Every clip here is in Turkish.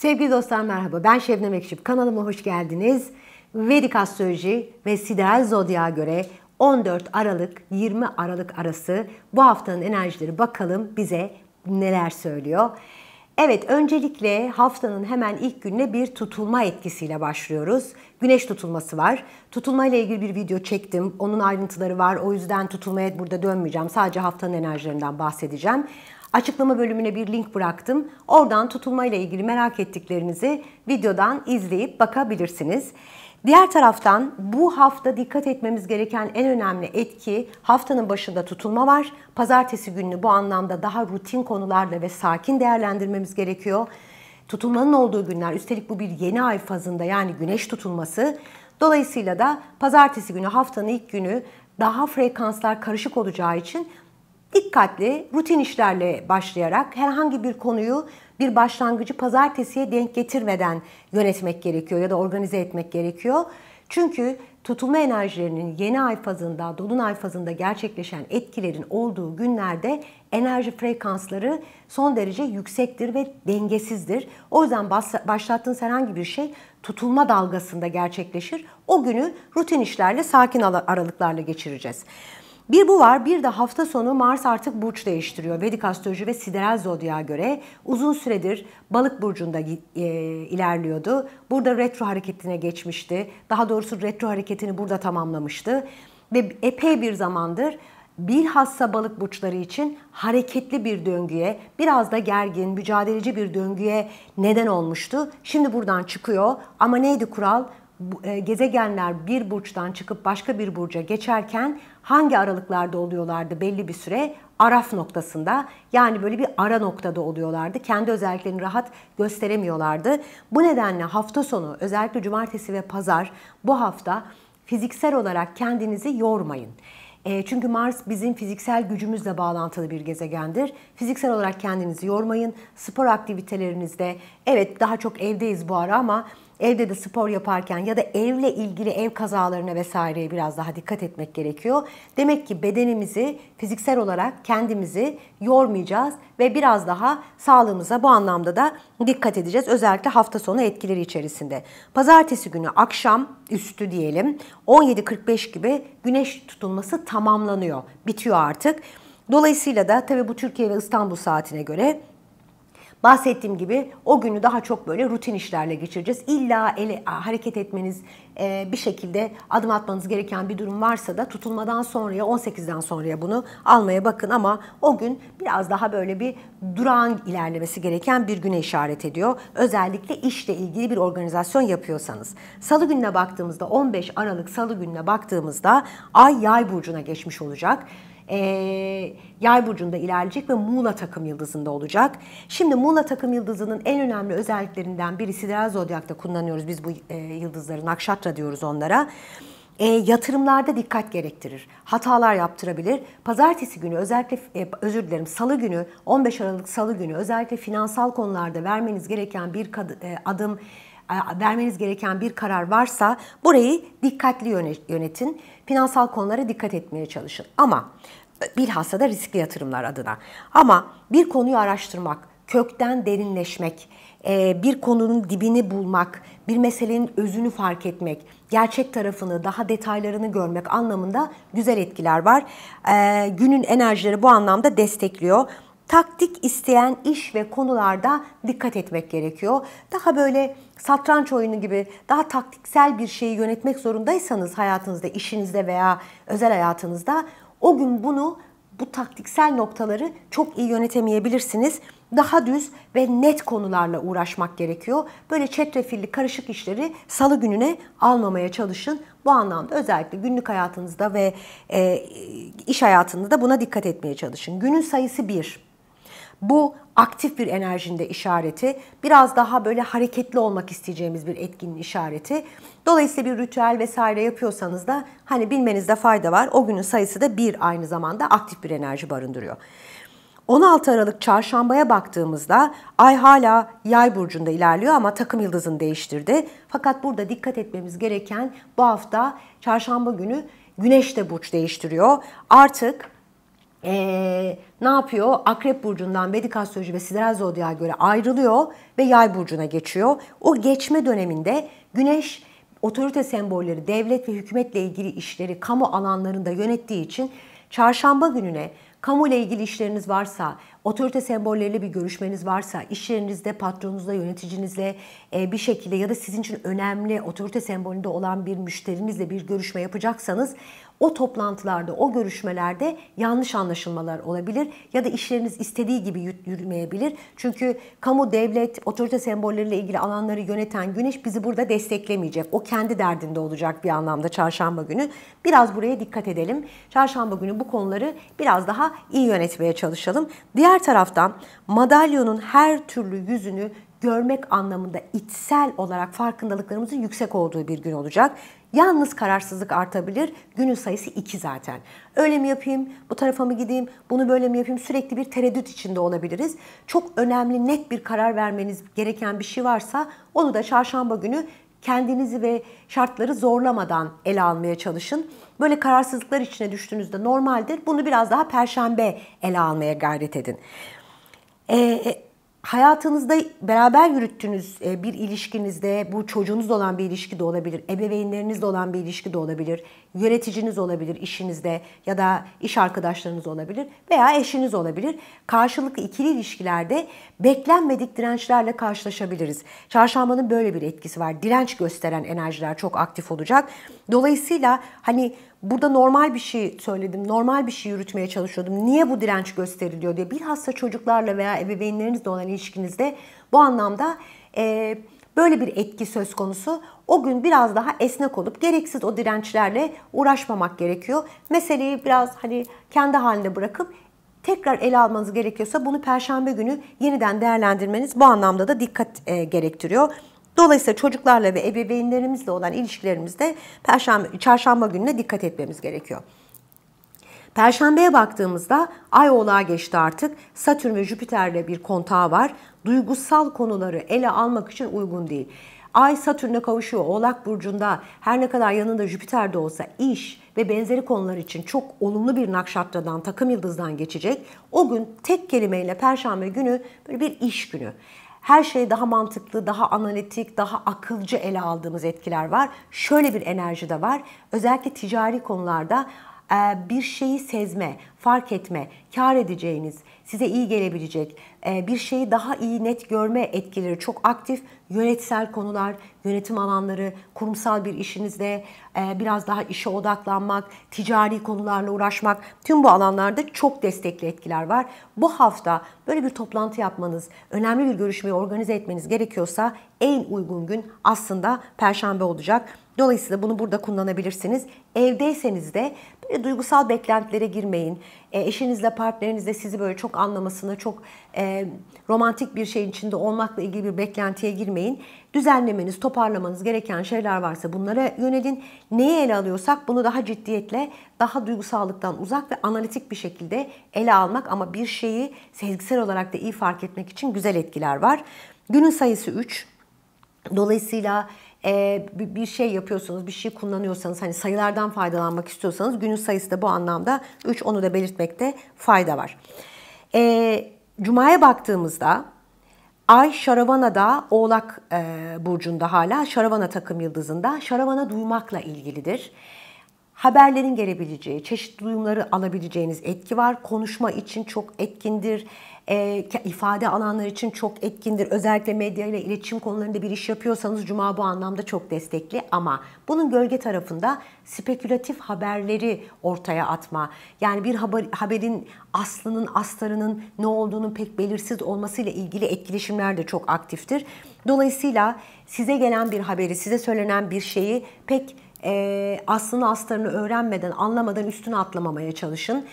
Sevgili dostlar merhaba. Ben Şebnem Ekşip. Kanalıma hoş geldiniz. Vedik astroloji ve sideral zodyağa göre 14 Aralık 20 Aralık arası bu haftanın enerjileri bakalım bize neler söylüyor. Evet öncelikle haftanın hemen ilk gününe bir tutulma etkisiyle başlıyoruz. Güneş tutulması var. Tutulma ile ilgili bir video çektim. Onun ayrıntıları var. O yüzden tutulmaya burada dönmeyeceğim. Sadece haftanın enerjilerinden bahsedeceğim. Açıklama bölümüne bir link bıraktım. Oradan tutulmayla ilgili merak ettiklerinizi videodan izleyip bakabilirsiniz. Diğer taraftan bu hafta dikkat etmemiz gereken en önemli etki haftanın başında tutulma var. Pazartesi gününü bu anlamda daha rutin konularla ve sakin değerlendirmemiz gerekiyor. Tutulmanın olduğu günler üstelik bu bir yeni ay fazında yani güneş tutulması. Dolayısıyla da pazartesi günü haftanın ilk günü daha frekanslar karışık olacağı için dikkatli, rutin işlerle başlayarak herhangi bir konuyu bir başlangıcı pazartesiye denk getirmeden yönetmek gerekiyor ya da organize etmek gerekiyor. Çünkü tutulma enerjilerinin yeni ay fazında, dolunay fazında gerçekleşen etkilerin olduğu günlerde enerji frekansları son derece yüksektir ve dengesizdir. O yüzden başlattığın herhangi bir şey tutulma dalgasında gerçekleşir. O günü rutin işlerle, sakin aralıklarla geçireceğiz. Bir bu var, bir de hafta sonu Mars artık burç değiştiriyor. Vedik astroloji ve sideral zodya göre uzun süredir balık burcunda e, ilerliyordu. Burada retro hareketine geçmişti. Daha doğrusu retro hareketini burada tamamlamıştı. Ve epey bir zamandır bilhassa balık burçları için hareketli bir döngüye, biraz da gergin, mücadeleci bir döngüye neden olmuştu. Şimdi buradan çıkıyor ama neydi kural? E, gezegenler bir burçtan çıkıp başka bir burca geçerken hangi aralıklarda oluyorlardı belli bir süre? Araf noktasında yani böyle bir ara noktada oluyorlardı. Kendi özelliklerini rahat gösteremiyorlardı. Bu nedenle hafta sonu özellikle cumartesi ve pazar bu hafta fiziksel olarak kendinizi yormayın. E, çünkü Mars bizim fiziksel gücümüzle bağlantılı bir gezegendir. Fiziksel olarak kendinizi yormayın. Spor aktivitelerinizde evet daha çok evdeyiz bu ara ama Evde de spor yaparken ya da evle ilgili ev kazalarına vesaireye biraz daha dikkat etmek gerekiyor. Demek ki bedenimizi fiziksel olarak kendimizi yormayacağız ve biraz daha sağlığımıza bu anlamda da dikkat edeceğiz. Özellikle hafta sonu etkileri içerisinde. Pazartesi günü akşam üstü diyelim 17.45 gibi güneş tutulması tamamlanıyor. Bitiyor artık. Dolayısıyla da tabii bu Türkiye ve İstanbul saatine göre bahsettiğim gibi o günü daha çok böyle rutin işlerle geçireceğiz. İlla ele hareket etmeniz e, bir şekilde adım atmanız gereken bir durum varsa da tutulmadan sonraya 18'den sonraya bunu almaya bakın ama o gün biraz daha böyle bir durağan ilerlemesi gereken bir güne işaret ediyor. Özellikle işle ilgili bir organizasyon yapıyorsanız. Salı gününe baktığımızda 15 Aralık Salı gününe baktığımızda Ay Yay burcuna geçmiş olacak. Ee, yay burcunda ilerleyecek ve Muğla takım yıldızında olacak. Şimdi Muğla takım yıldızının en önemli özelliklerinden biri sideral zodyakta kullanıyoruz biz bu e, yıldızları nakşatra diyoruz onlara. E, yatırımlarda dikkat gerektirir. Hatalar yaptırabilir. Pazartesi günü özellikle e, özür dilerim salı günü 15 Aralık salı günü özellikle finansal konularda vermeniz gereken bir kad, e, adım e, vermeniz gereken bir karar varsa burayı dikkatli yönetin. Finansal konulara dikkat etmeye çalışın. Ama bilhassa da riskli yatırımlar adına. Ama bir konuyu araştırmak, kökten derinleşmek, e, bir konunun dibini bulmak, bir meselenin özünü fark etmek, gerçek tarafını, daha detaylarını görmek anlamında güzel etkiler var. E, günün enerjileri bu anlamda destekliyor. Taktik isteyen iş ve konularda dikkat etmek gerekiyor. Daha böyle satranç oyunu gibi daha taktiksel bir şeyi yönetmek zorundaysanız hayatınızda, işinizde veya özel hayatınızda o gün bunu bu taktiksel noktaları çok iyi yönetemeyebilirsiniz. Daha düz ve net konularla uğraşmak gerekiyor. Böyle çetrefilli karışık işleri salı gününe almamaya çalışın. Bu anlamda özellikle günlük hayatınızda ve e, iş da buna dikkat etmeye çalışın. Günün sayısı bir. Bu aktif bir enerjinde işareti, biraz daha böyle hareketli olmak isteyeceğimiz bir etkinin işareti. Dolayısıyla bir ritüel vesaire yapıyorsanız da hani bilmenizde fayda var. O günün sayısı da bir aynı zamanda aktif bir enerji barındırıyor. 16 Aralık çarşambaya baktığımızda ay hala yay burcunda ilerliyor ama takım yıldızını değiştirdi. Fakat burada dikkat etmemiz gereken bu hafta çarşamba günü güneş de burç değiştiriyor. Artık e, ne yapıyor? Akrep burcundan Vedik astroloji ve sideral zodyaya göre ayrılıyor ve yay burcuna geçiyor. O geçme döneminde güneş otorite sembolleri, devlet ve hükümetle ilgili işleri kamu alanlarında yönettiği için çarşamba gününe kamu ile ilgili işleriniz varsa otorite sembolleriyle bir görüşmeniz varsa, iş yerinizde, patronunuzla, yöneticinizle e, bir şekilde ya da sizin için önemli otorite sembolünde olan bir müşterinizle bir görüşme yapacaksanız o toplantılarda, o görüşmelerde yanlış anlaşılmalar olabilir ya da işleriniz istediği gibi yürümeyebilir. Çünkü kamu, devlet, otorite sembolleriyle ilgili alanları yöneten güneş bizi burada desteklemeyecek. O kendi derdinde olacak bir anlamda çarşamba günü. Biraz buraya dikkat edelim. Çarşamba günü bu konuları biraz daha iyi yönetmeye çalışalım. Diğer Diğer taraftan madalyonun her türlü yüzünü görmek anlamında içsel olarak farkındalıklarımızın yüksek olduğu bir gün olacak. Yalnız kararsızlık artabilir. Günün sayısı 2 zaten. Öyle mi yapayım, bu tarafa mı gideyim, bunu böyle mi yapayım sürekli bir tereddüt içinde olabiliriz. Çok önemli net bir karar vermeniz gereken bir şey varsa onu da çarşamba günü kendinizi ve şartları zorlamadan ele almaya çalışın. Böyle kararsızlıklar içine düştüğünüzde normaldir. Bunu biraz daha perşembe ele almaya gayret edin. Ee, e, hayatınızda beraber yürüttüğünüz e, bir ilişkinizde bu çocuğunuzla olan bir ilişki de olabilir, ebeveynlerinizle olan bir ilişki de olabilir, yöneticiniz olabilir işinizde ya da iş arkadaşlarınız olabilir veya eşiniz olabilir. Karşılıklı ikili ilişkilerde beklenmedik dirençlerle karşılaşabiliriz. Çarşambanın böyle bir etkisi var. Direnç gösteren enerjiler çok aktif olacak. Dolayısıyla hani burada normal bir şey söyledim, normal bir şey yürütmeye çalışıyordum. Niye bu direnç gösteriliyor diye bilhassa çocuklarla veya ebeveynlerinizle olan ilişkinizde bu anlamda e, böyle bir etki söz konusu o gün biraz daha esnek olup gereksiz o dirençlerle uğraşmamak gerekiyor. Meseleyi biraz hani kendi halinde bırakıp tekrar ele almanız gerekiyorsa bunu perşembe günü yeniden değerlendirmeniz bu anlamda da dikkat e, gerektiriyor. Dolayısıyla çocuklarla ve ebeveynlerimizle olan ilişkilerimizde perşembe çarşamba gününe dikkat etmemiz gerekiyor. Perşembeye baktığımızda Ay Oğlağa geçti artık. Satürn ve Jüpiter'le bir kontağı var. Duygusal konuları ele almak için uygun değil. Ay Satürn'e kavuşuyor Oğlak Burcu'nda. Her ne kadar yanında Jüpiter de olsa iş ve benzeri konular için çok olumlu bir nakşatradan, takım yıldızdan geçecek. O gün tek kelimeyle Perşembe günü böyle bir iş günü her şey daha mantıklı, daha analitik, daha akılcı ele aldığımız etkiler var. Şöyle bir enerji de var. Özellikle ticari konularda ee, bir şeyi sezme, fark etme, kar edeceğiniz, size iyi gelebilecek, e, bir şeyi daha iyi net görme etkileri çok aktif. Yönetsel konular, yönetim alanları, kurumsal bir işinizde e, biraz daha işe odaklanmak, ticari konularla uğraşmak tüm bu alanlarda çok destekli etkiler var. Bu hafta böyle bir toplantı yapmanız, önemli bir görüşmeyi organize etmeniz gerekiyorsa en uygun gün aslında perşembe olacak. Dolayısıyla bunu burada kullanabilirsiniz. Evdeyseniz de e, duygusal beklentilere girmeyin. E, eşinizle, partnerinizle sizi böyle çok anlamasına, çok e, romantik bir şeyin içinde olmakla ilgili bir beklentiye girmeyin. Düzenlemeniz, toparlamanız gereken şeyler varsa bunlara yönelin. Neyi ele alıyorsak bunu daha ciddiyetle, daha duygusallıktan uzak ve analitik bir şekilde ele almak ama bir şeyi sezgisel olarak da iyi fark etmek için güzel etkiler var. Günün sayısı 3. Dolayısıyla e, bir şey yapıyorsanız, bir şey kullanıyorsanız, hani sayılardan faydalanmak istiyorsanız günün sayısı da bu anlamda 3, onu da belirtmekte fayda var. E, Cuma'ya baktığımızda Ay Şaravana'da Oğlak e, Burcu'nda hala Şaravana takım yıldızında Şaravana duymakla ilgilidir. Haberlerin gelebileceği, çeşitli duyumları alabileceğiniz etki var. Konuşma için çok etkindir e, ifade alanlar için çok etkindir. Özellikle medya ile iletişim konularında bir iş yapıyorsanız Cuma bu anlamda çok destekli ama bunun gölge tarafında spekülatif haberleri ortaya atma. Yani bir haber, haberin aslının, astarının ne olduğunu pek belirsiz olmasıyla ilgili etkileşimler de çok aktiftir. Dolayısıyla size gelen bir haberi, size söylenen bir şeyi pek e, aslını astarını öğrenmeden, anlamadan üstüne atlamamaya çalışın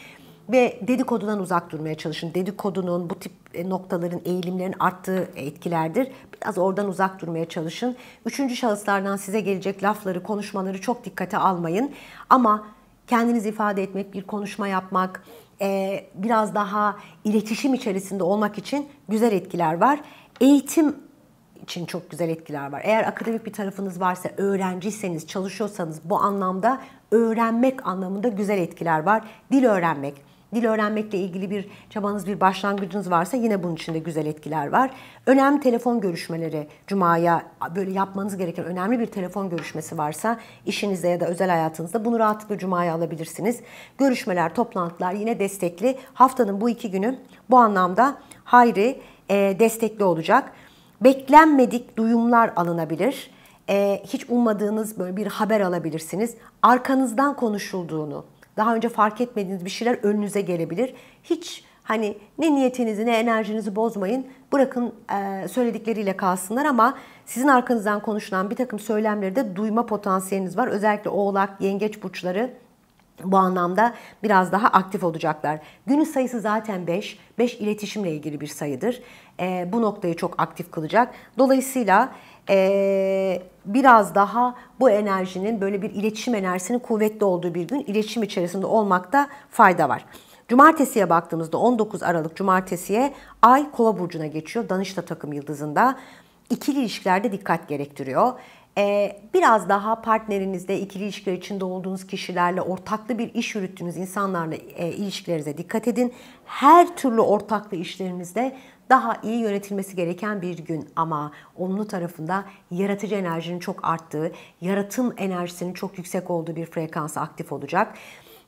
ve dedikodudan uzak durmaya çalışın. Dedikodunun bu tip e, noktaların eğilimlerin arttığı etkilerdir. Biraz oradan uzak durmaya çalışın. Üçüncü şahıslardan size gelecek lafları, konuşmaları çok dikkate almayın. Ama kendinizi ifade etmek, bir konuşma yapmak, e, biraz daha iletişim içerisinde olmak için güzel etkiler var. Eğitim için çok güzel etkiler var. Eğer akademik bir tarafınız varsa, öğrenciyseniz, çalışıyorsanız bu anlamda öğrenmek anlamında güzel etkiler var. Dil öğrenmek, Dil öğrenmekle ilgili bir çabanız, bir başlangıcınız varsa yine bunun içinde güzel etkiler var. Önemli telefon görüşmeleri, cumaya böyle yapmanız gereken önemli bir telefon görüşmesi varsa işinizde ya da özel hayatınızda bunu rahatlıkla cumaya alabilirsiniz. Görüşmeler, toplantılar yine destekli. Haftanın bu iki günü bu anlamda hayri e, destekli olacak. Beklenmedik duyumlar alınabilir. E, hiç ummadığınız böyle bir haber alabilirsiniz. Arkanızdan konuşulduğunu, daha önce fark etmediğiniz bir şeyler önünüze gelebilir. Hiç hani ne niyetinizi ne enerjinizi bozmayın. Bırakın e, söyledikleriyle kalsınlar ama sizin arkanızdan konuşulan bir takım söylemleri de duyma potansiyeliniz var. Özellikle oğlak, yengeç burçları bu anlamda biraz daha aktif olacaklar. Günün sayısı zaten 5. 5 iletişimle ilgili bir sayıdır. E, bu noktayı çok aktif kılacak. Dolayısıyla e, biraz daha bu enerjinin böyle bir iletişim enerjisinin kuvvetli olduğu bir gün iletişim içerisinde olmakta fayda var. Cumartesiye baktığımızda 19 Aralık Cumartesiye Ay Kova burcuna geçiyor. Danışta takım yıldızında. İkili ilişkilerde dikkat gerektiriyor. Ee, biraz daha partnerinizde, ikili ilişkiler içinde olduğunuz kişilerle, ortaklı bir iş yürüttüğünüz insanlarla e, ilişkilerinize dikkat edin. Her türlü ortaklı işlerinizde daha iyi yönetilmesi gereken bir gün ama olumlu tarafında yaratıcı enerjinin çok arttığı, yaratım enerjisinin çok yüksek olduğu bir frekansa aktif olacak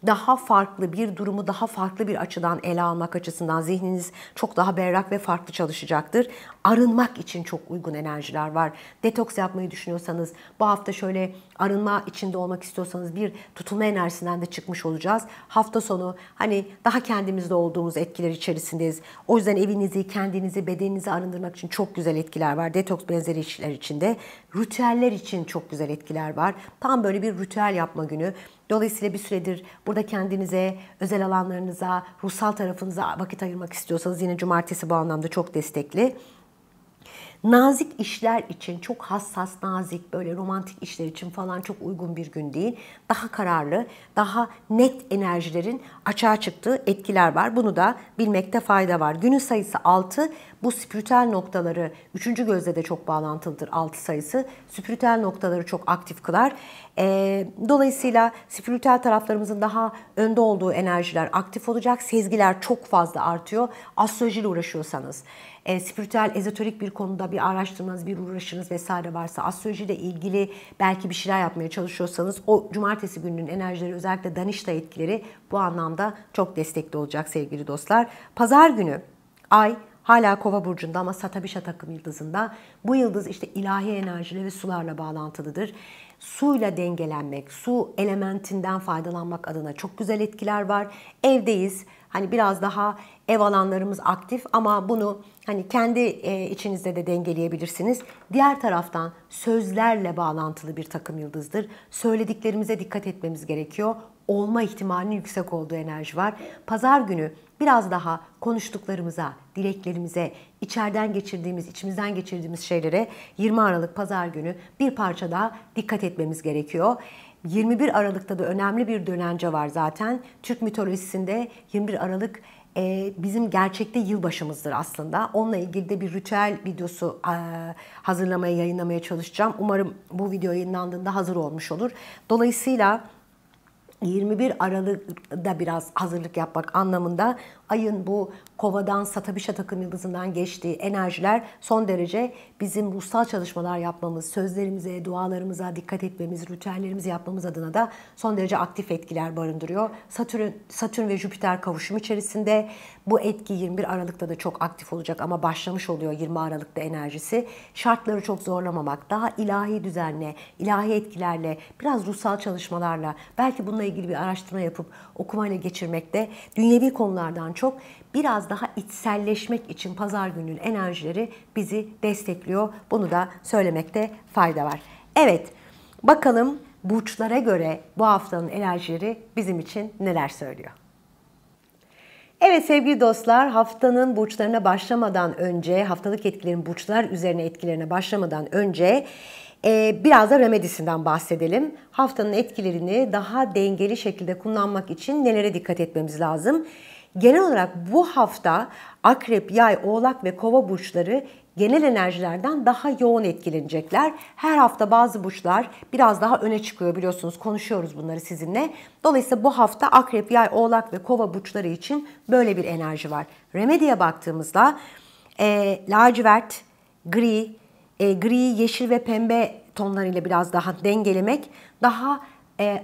daha farklı bir durumu daha farklı bir açıdan ele almak açısından zihniniz çok daha berrak ve farklı çalışacaktır. Arınmak için çok uygun enerjiler var. Detoks yapmayı düşünüyorsanız bu hafta şöyle arınma içinde olmak istiyorsanız bir tutulma enerjisinden de çıkmış olacağız. Hafta sonu hani daha kendimizde olduğumuz etkiler içerisindeyiz. O yüzden evinizi, kendinizi, bedeninizi arındırmak için çok güzel etkiler var. Detoks benzeri işler içinde. Ritüeller için çok güzel etkiler var. Tam böyle bir ritüel yapma günü. Dolayısıyla bir süredir burada kendinize, özel alanlarınıza, ruhsal tarafınıza vakit ayırmak istiyorsanız yine cumartesi bu anlamda çok destekli. Nazik işler için çok hassas, nazik böyle romantik işler için falan çok uygun bir gün değil. Daha kararlı, daha net enerjilerin açığa çıktığı etkiler var. Bunu da bilmekte fayda var. Günün sayısı 6. Bu spiritüel noktaları 3. gözle de çok bağlantılıdır 6 sayısı. Spiritüel noktaları çok aktif kılar. Ee, dolayısıyla spiritüel taraflarımızın daha önde olduğu enerjiler aktif olacak. Sezgiler çok fazla artıyor. Astrolojiyle uğraşıyorsanız, e, spiritüel, ezoterik bir konuda bir araştırmanız, bir uğraşınız vesaire varsa, astrolojiyle ilgili belki bir şeyler yapmaya çalışıyorsanız o cumartesi gününün enerjileri özellikle danışta etkileri bu anlamda çok destekli olacak sevgili dostlar. Pazar günü ay Hala kova burcunda ama Satabişa takım yıldızında. Bu yıldız işte ilahi enerjileri ve sularla bağlantılıdır. Suyla dengelenmek, su elementinden faydalanmak adına çok güzel etkiler var. Evdeyiz, Hani biraz daha ev alanlarımız aktif ama bunu hani kendi e, içinizde de dengeleyebilirsiniz. Diğer taraftan sözlerle bağlantılı bir takım yıldızdır. Söylediklerimize dikkat etmemiz gerekiyor. Olma ihtimalinin yüksek olduğu enerji var. Pazar günü biraz daha konuştuklarımıza, dileklerimize, içeriden geçirdiğimiz, içimizden geçirdiğimiz şeylere 20 Aralık pazar günü bir parça daha dikkat etmemiz gerekiyor. 21 Aralık'ta da önemli bir dönence var zaten. Türk mitolojisinde 21 Aralık e, bizim gerçekte yılbaşımızdır aslında. Onunla ilgili de bir ritüel videosu e, hazırlamaya, yayınlamaya çalışacağım. Umarım bu video yayınlandığında hazır olmuş olur. Dolayısıyla 21 Aralık'da biraz hazırlık yapmak anlamında ayın bu kovadan Satabilişa takım yıldızından geçtiği enerjiler son derece bizim ruhsal çalışmalar yapmamız, sözlerimize, dualarımıza dikkat etmemiz, ritüellerimizi yapmamız adına da son derece aktif etkiler barındırıyor. Satürn, Satürn ve Jüpiter kavuşum içerisinde bu etki 21 Aralık'ta da çok aktif olacak ama başlamış oluyor 20 Aralık'ta enerjisi. Şartları çok zorlamamak, daha ilahi düzenle, ilahi etkilerle, biraz ruhsal çalışmalarla, belki bununla ilgili bir araştırma yapıp okumayla geçirmekte dünyevi konulardan çok biraz daha içselleşmek için pazar gününün enerjileri bizi destekliyor. Bunu da söylemekte fayda var. Evet, bakalım burçlara göre bu haftanın enerjileri bizim için neler söylüyor? Evet sevgili dostlar haftanın burçlarına başlamadan önce haftalık etkilerin burçlar üzerine etkilerine başlamadan önce e, biraz da remedisinden bahsedelim. Haftanın etkilerini daha dengeli şekilde kullanmak için nelere dikkat etmemiz lazım? Genel olarak bu hafta akrep, yay, oğlak ve kova burçları genel enerjilerden daha yoğun etkilenecekler. Her hafta bazı burçlar biraz daha öne çıkıyor biliyorsunuz konuşuyoruz bunları sizinle. Dolayısıyla bu hafta akrep, yay, oğlak ve kova burçları için böyle bir enerji var. Remedy'e baktığımızda e, lacivert, gri, e, gri, yeşil ve pembe tonlarıyla biraz daha dengelemek daha e,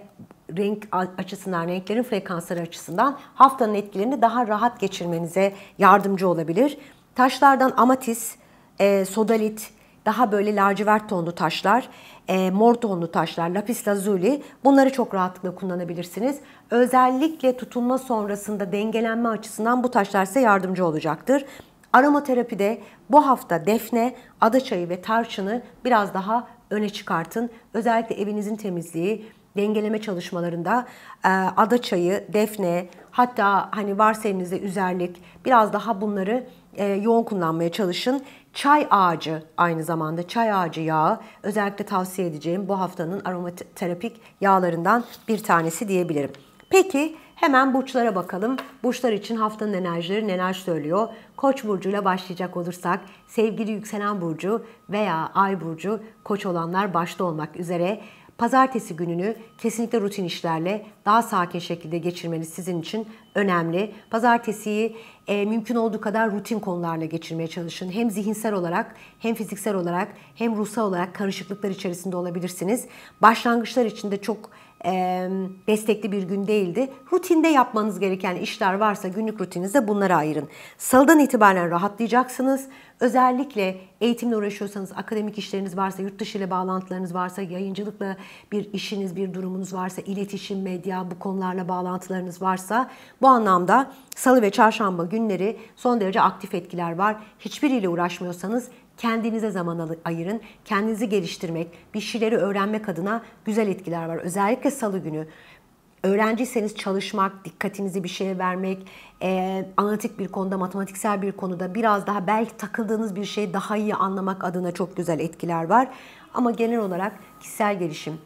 renk açısından, renklerin frekansları açısından haftanın etkilerini daha rahat geçirmenize yardımcı olabilir. Taşlardan amatis, e, sodalit, daha böyle lacivert tonlu taşlar, e, mor tonlu taşlar, lapis lazuli bunları çok rahatlıkla kullanabilirsiniz. Özellikle tutulma sonrasında dengelenme açısından bu taşlar size yardımcı olacaktır. Aromaterapide bu hafta defne, adaçayı ve tarçını biraz daha öne çıkartın. Özellikle evinizin temizliği, dengeleme çalışmalarında e, ee, adaçayı, defne, hatta hani varsa elinizde üzerlik biraz daha bunları e, yoğun kullanmaya çalışın. Çay ağacı aynı zamanda çay ağacı yağı özellikle tavsiye edeceğim bu haftanın aromaterapik yağlarından bir tanesi diyebilirim. Peki hemen burçlara bakalım. Burçlar için haftanın enerjileri neler söylüyor? Koç burcuyla başlayacak olursak sevgili yükselen burcu veya ay burcu koç olanlar başta olmak üzere Pazartesi gününü kesinlikle rutin işlerle daha sakin şekilde geçirmeniz sizin için önemli. Pazartesiyi e, mümkün olduğu kadar rutin konularla geçirmeye çalışın. Hem zihinsel olarak hem fiziksel olarak hem ruhsal olarak karışıklıklar içerisinde olabilirsiniz. Başlangıçlar için de çok e, destekli bir gün değildi. Rutinde yapmanız gereken işler varsa günlük rutininizde bunları ayırın. Salıdan itibaren rahatlayacaksınız. Özellikle eğitimle uğraşıyorsanız, akademik işleriniz varsa, yurt dışı ile bağlantılarınız varsa, yayıncılıkla bir işiniz, bir durumunuz varsa, iletişim, medya bu konularla bağlantılarınız varsa bu anlamda salı ve çarşamba günleri son derece aktif etkiler var. Hiçbiriyle uğraşmıyorsanız kendinize zaman ayırın. Kendinizi geliştirmek, bir şeyleri öğrenmek adına güzel etkiler var. Özellikle salı günü öğrenciyseniz çalışmak, dikkatinizi bir şeye vermek, e, analitik bir konuda, matematiksel bir konuda biraz daha belki takıldığınız bir şeyi daha iyi anlamak adına çok güzel etkiler var. Ama genel olarak kişisel gelişim,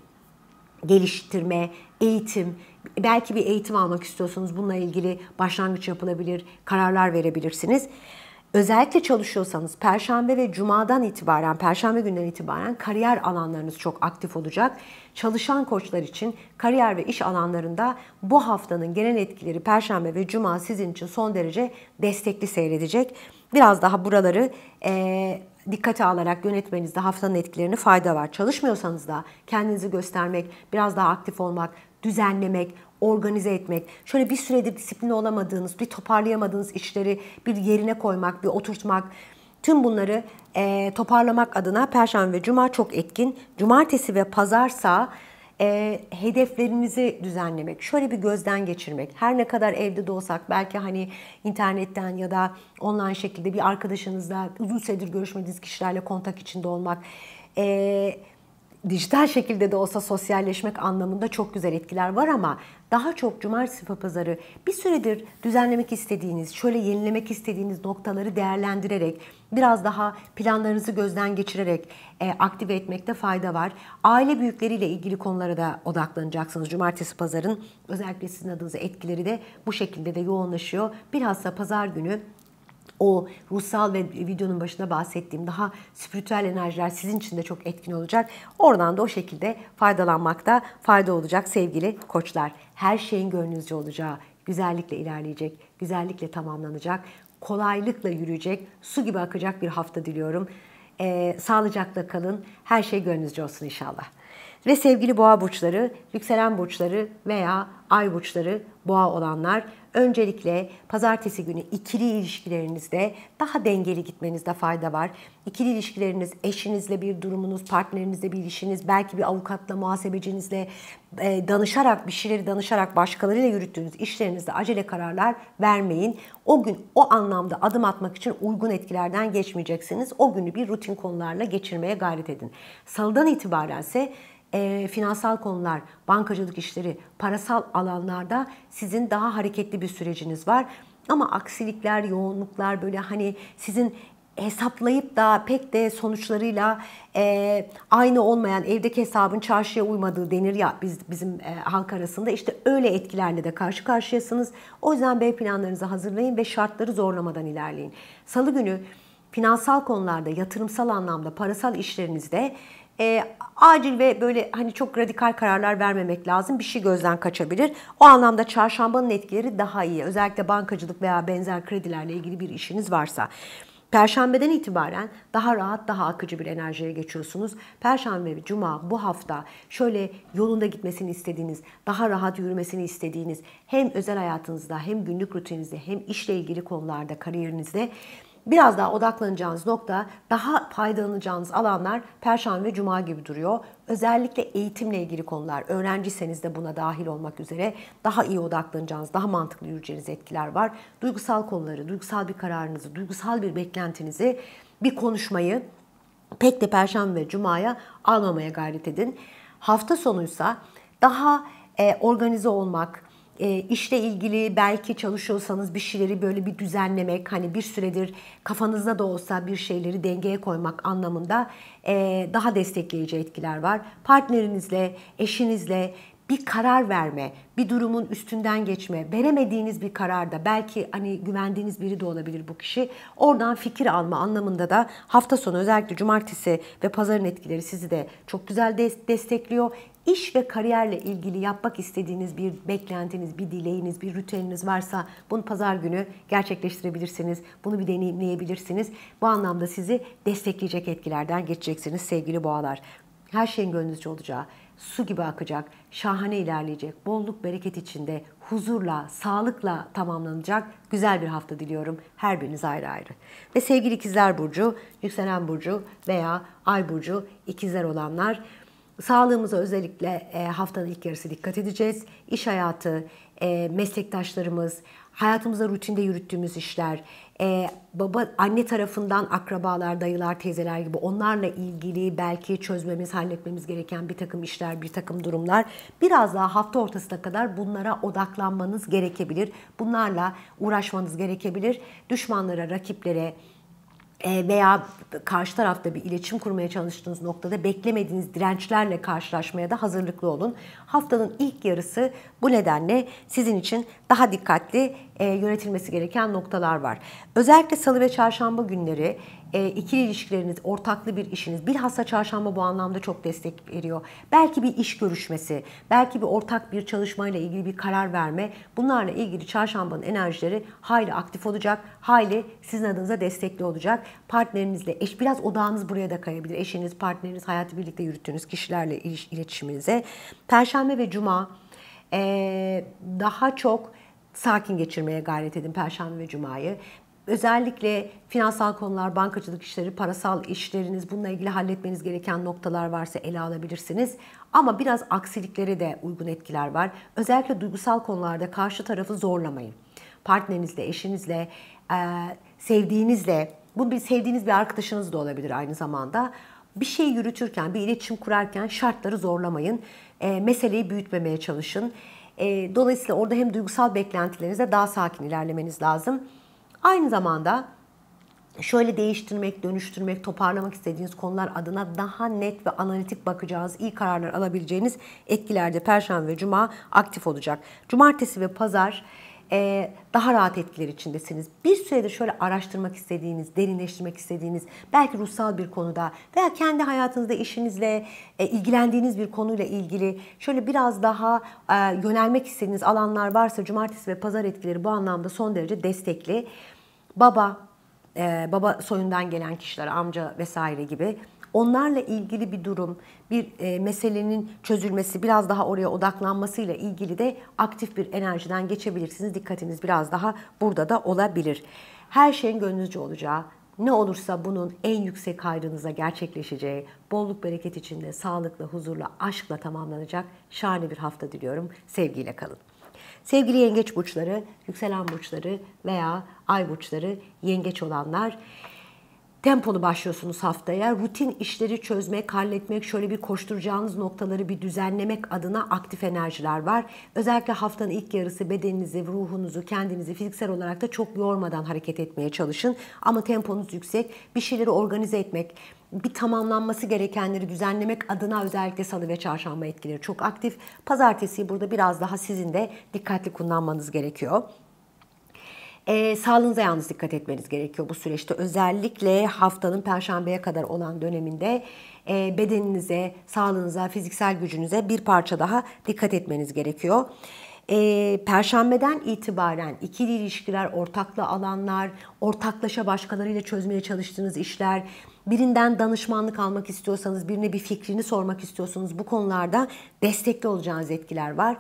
geliştirme, eğitim, belki bir eğitim almak istiyorsunuz, bununla ilgili başlangıç yapılabilir, kararlar verebilirsiniz. Özellikle çalışıyorsanız perşembe ve cumadan itibaren, perşembe günden itibaren kariyer alanlarınız çok aktif olacak çalışan koçlar için kariyer ve iş alanlarında bu haftanın genel etkileri Perşembe ve Cuma sizin için son derece destekli seyredecek. Biraz daha buraları e, dikkate alarak yönetmenizde haftanın etkilerini fayda var. Çalışmıyorsanız da kendinizi göstermek, biraz daha aktif olmak, düzenlemek, organize etmek, şöyle bir süredir disipline olamadığınız, bir toparlayamadığınız işleri bir yerine koymak, bir oturtmak, Tüm bunları e, toparlamak adına Perşembe, ve Cuma çok etkin. Cumartesi ve Pazarsa e, hedeflerinizi düzenlemek, şöyle bir gözden geçirmek. Her ne kadar evde de olsak belki hani internetten ya da online şekilde bir arkadaşınızla uzun süredir görüşmediğiniz kişilerle kontak içinde olmak. E, dijital şekilde de olsa sosyalleşmek anlamında çok güzel etkiler var ama daha çok cumartesi ve pazarı bir süredir düzenlemek istediğiniz, şöyle yenilemek istediğiniz noktaları değerlendirerek, biraz daha planlarınızı gözden geçirerek e, aktive etmekte fayda var. Aile büyükleriyle ilgili konulara da odaklanacaksınız. Cumartesi pazarın özellikle sizin adınıza etkileri de bu şekilde de yoğunlaşıyor. Bilhassa pazar günü o ruhsal ve videonun başında bahsettiğim daha spiritüel enerjiler sizin için de çok etkin olacak. Oradan da o şekilde faydalanmakta fayda olacak sevgili koçlar. Her şeyin gönlünüzce olacağı, güzellikle ilerleyecek, güzellikle tamamlanacak, kolaylıkla yürüyecek, su gibi akacak bir hafta diliyorum. Ee, sağlıcakla kalın, her şey gönlünüzce olsun inşallah. Ve sevgili boğa burçları, yükselen burçları veya ay burçları boğa olanlar Öncelikle pazartesi günü ikili ilişkilerinizde daha dengeli gitmenizde fayda var. İkili ilişkileriniz, eşinizle bir durumunuz, partnerinizle bir ilişkiniz, belki bir avukatla, muhasebecinizle e, danışarak, bir şeyleri danışarak başkalarıyla yürüttüğünüz işlerinizde acele kararlar vermeyin. O gün o anlamda adım atmak için uygun etkilerden geçmeyeceksiniz. O günü bir rutin konularla geçirmeye gayret edin. Salıdan itibaren ise e, finansal konular, bankacılık işleri, parasal alanlarda sizin daha hareketli bir süreciniz var. Ama aksilikler, yoğunluklar böyle hani sizin hesaplayıp da pek de sonuçlarıyla e, aynı olmayan evdeki hesabın çarşıya uymadığı denir ya biz bizim e, halk arasında işte öyle etkilerle de karşı karşıyasınız. O yüzden B planlarınızı hazırlayın ve şartları zorlamadan ilerleyin. Salı günü finansal konularda, yatırımsal anlamda, parasal işlerinizde e, acil ve böyle hani çok radikal kararlar vermemek lazım. Bir şey gözden kaçabilir. O anlamda çarşambanın etkileri daha iyi. Özellikle bankacılık veya benzer kredilerle ilgili bir işiniz varsa. Perşembeden itibaren daha rahat, daha akıcı bir enerjiye geçiyorsunuz. Perşembe ve cuma bu hafta şöyle yolunda gitmesini istediğiniz, daha rahat yürümesini istediğiniz hem özel hayatınızda hem günlük rutininizde hem işle ilgili konularda, kariyerinizde Biraz daha odaklanacağınız nokta, daha faydalanacağınız alanlar Perşembe ve Cuma gibi duruyor. Özellikle eğitimle ilgili konular, öğrenciyseniz de buna dahil olmak üzere daha iyi odaklanacağınız, daha mantıklı yürüyeceğiniz etkiler var. Duygusal konuları, duygusal bir kararınızı, duygusal bir beklentinizi, bir konuşmayı pek de Perşembe ve Cuma'ya almamaya gayret edin. Hafta sonuysa daha e, organize olmak, e, işle ilgili belki çalışıyorsanız bir şeyleri böyle bir düzenlemek hani bir süredir kafanızda da olsa bir şeyleri dengeye koymak anlamında e, daha destekleyici etkiler var. Partnerinizle, eşinizle bir karar verme, bir durumun üstünden geçme, veremediğiniz bir kararda belki hani güvendiğiniz biri de olabilir bu kişi. Oradan fikir alma anlamında da hafta sonu özellikle cumartesi ve pazarın etkileri sizi de çok güzel destekliyor. İş ve kariyerle ilgili yapmak istediğiniz bir beklentiniz, bir dileğiniz, bir ritüeliniz varsa bunu pazar günü gerçekleştirebilirsiniz. Bunu bir deneyimleyebilirsiniz. Bu anlamda sizi destekleyecek etkilerden geçeceksiniz sevgili boğalar. Her şeyin gönlünüzce olacağı, su gibi akacak, şahane ilerleyecek, bolluk bereket içinde, huzurla, sağlıkla tamamlanacak güzel bir hafta diliyorum her biriniz ayrı ayrı. Ve sevgili ikizler burcu, yükselen burcu veya ay burcu ikizler olanlar Sağlığımıza özellikle e, haftanın ilk yarısı dikkat edeceğiz. İş hayatı, e, meslektaşlarımız, hayatımızda rutinde yürüttüğümüz işler, e, baba anne tarafından akrabalar, dayılar, teyzeler gibi onlarla ilgili belki çözmemiz, halletmemiz gereken bir takım işler, bir takım durumlar. Biraz daha hafta ortasına kadar bunlara odaklanmanız gerekebilir. Bunlarla uğraşmanız gerekebilir. Düşmanlara, rakiplere, e, veya karşı tarafta bir iletişim kurmaya çalıştığınız noktada beklemediğiniz dirençlerle karşılaşmaya da hazırlıklı olun. Haftanın ilk yarısı bu nedenle sizin için daha dikkatli e, yönetilmesi gereken noktalar var. Özellikle salı ve çarşamba günleri e, ikili ilişkileriniz, ortaklı bir işiniz, bilhassa çarşamba bu anlamda çok destek veriyor. Belki bir iş görüşmesi, belki bir ortak bir çalışmayla ilgili bir karar verme, bunlarla ilgili çarşambanın enerjileri hayli aktif olacak, hayli sizin adınıza destekli olacak. Partnerinizle, eş biraz odağınız buraya da kayabilir. Eşiniz, partneriniz, hayatı birlikte yürüttüğünüz kişilerle iletişiminize. Perşembe ve Cuma e, daha çok sakin geçirmeye gayret edin Perşembe ve Cuma'yı. Özellikle finansal konular, bankacılık işleri, parasal işleriniz, bununla ilgili halletmeniz gereken noktalar varsa ele alabilirsiniz. Ama biraz aksiliklere de uygun etkiler var. Özellikle duygusal konularda karşı tarafı zorlamayın. Partnerinizle, eşinizle, sevdiğinizle, bu bir sevdiğiniz bir arkadaşınız da olabilir aynı zamanda. Bir şey yürütürken, bir iletişim kurarken şartları zorlamayın. meseleyi büyütmemeye çalışın. dolayısıyla orada hem duygusal beklentilerinize daha sakin ilerlemeniz lazım. Aynı zamanda şöyle değiştirmek, dönüştürmek, toparlamak istediğiniz konular adına daha net ve analitik bakacağınız, iyi kararlar alabileceğiniz etkilerde Perşembe ve Cuma aktif olacak. Cumartesi ve Pazar ee, daha rahat etkiler içindesiniz. Bir süredir şöyle araştırmak istediğiniz, derinleştirmek istediğiniz, belki ruhsal bir konuda veya kendi hayatınızda işinizle e, ilgilendiğiniz bir konuyla ilgili şöyle biraz daha e, yönelmek istediğiniz alanlar varsa cumartesi ve pazar etkileri bu anlamda son derece destekli. Baba, e, baba soyundan gelen kişiler, amca vesaire gibi onlarla ilgili bir durum, bir e, meselenin çözülmesi, biraz daha oraya odaklanmasıyla ilgili de aktif bir enerjiden geçebilirsiniz. Dikkatiniz biraz daha burada da olabilir. Her şeyin gönlünüzce olacağı, ne olursa bunun en yüksek hayrınıza gerçekleşeceği, bolluk bereket içinde, sağlıkla, huzurla, aşkla tamamlanacak şahane bir hafta diliyorum. Sevgiyle kalın. Sevgili yengeç burçları, yükselen burçları veya ay burçları yengeç olanlar tempolu başlıyorsunuz haftaya. Rutin işleri çözmek, halletmek, şöyle bir koşturacağınız noktaları bir düzenlemek adına aktif enerjiler var. Özellikle haftanın ilk yarısı bedeninizi, ruhunuzu, kendinizi fiziksel olarak da çok yormadan hareket etmeye çalışın. Ama temponuz yüksek, bir şeyleri organize etmek, bir tamamlanması gerekenleri düzenlemek adına özellikle salı ve çarşamba etkileri çok aktif. Pazartesi burada biraz daha sizin de dikkatli kullanmanız gerekiyor. E, sağlığınıza yalnız dikkat etmeniz gerekiyor bu süreçte. Özellikle haftanın perşembeye kadar olan döneminde e, bedeninize, sağlığınıza, fiziksel gücünüze bir parça daha dikkat etmeniz gerekiyor. E, Perşembeden itibaren ikili ilişkiler, ortaklı alanlar, ortaklaşa başkalarıyla çözmeye çalıştığınız işler, birinden danışmanlık almak istiyorsanız, birine bir fikrini sormak istiyorsanız bu konularda destekli olacağınız etkiler var.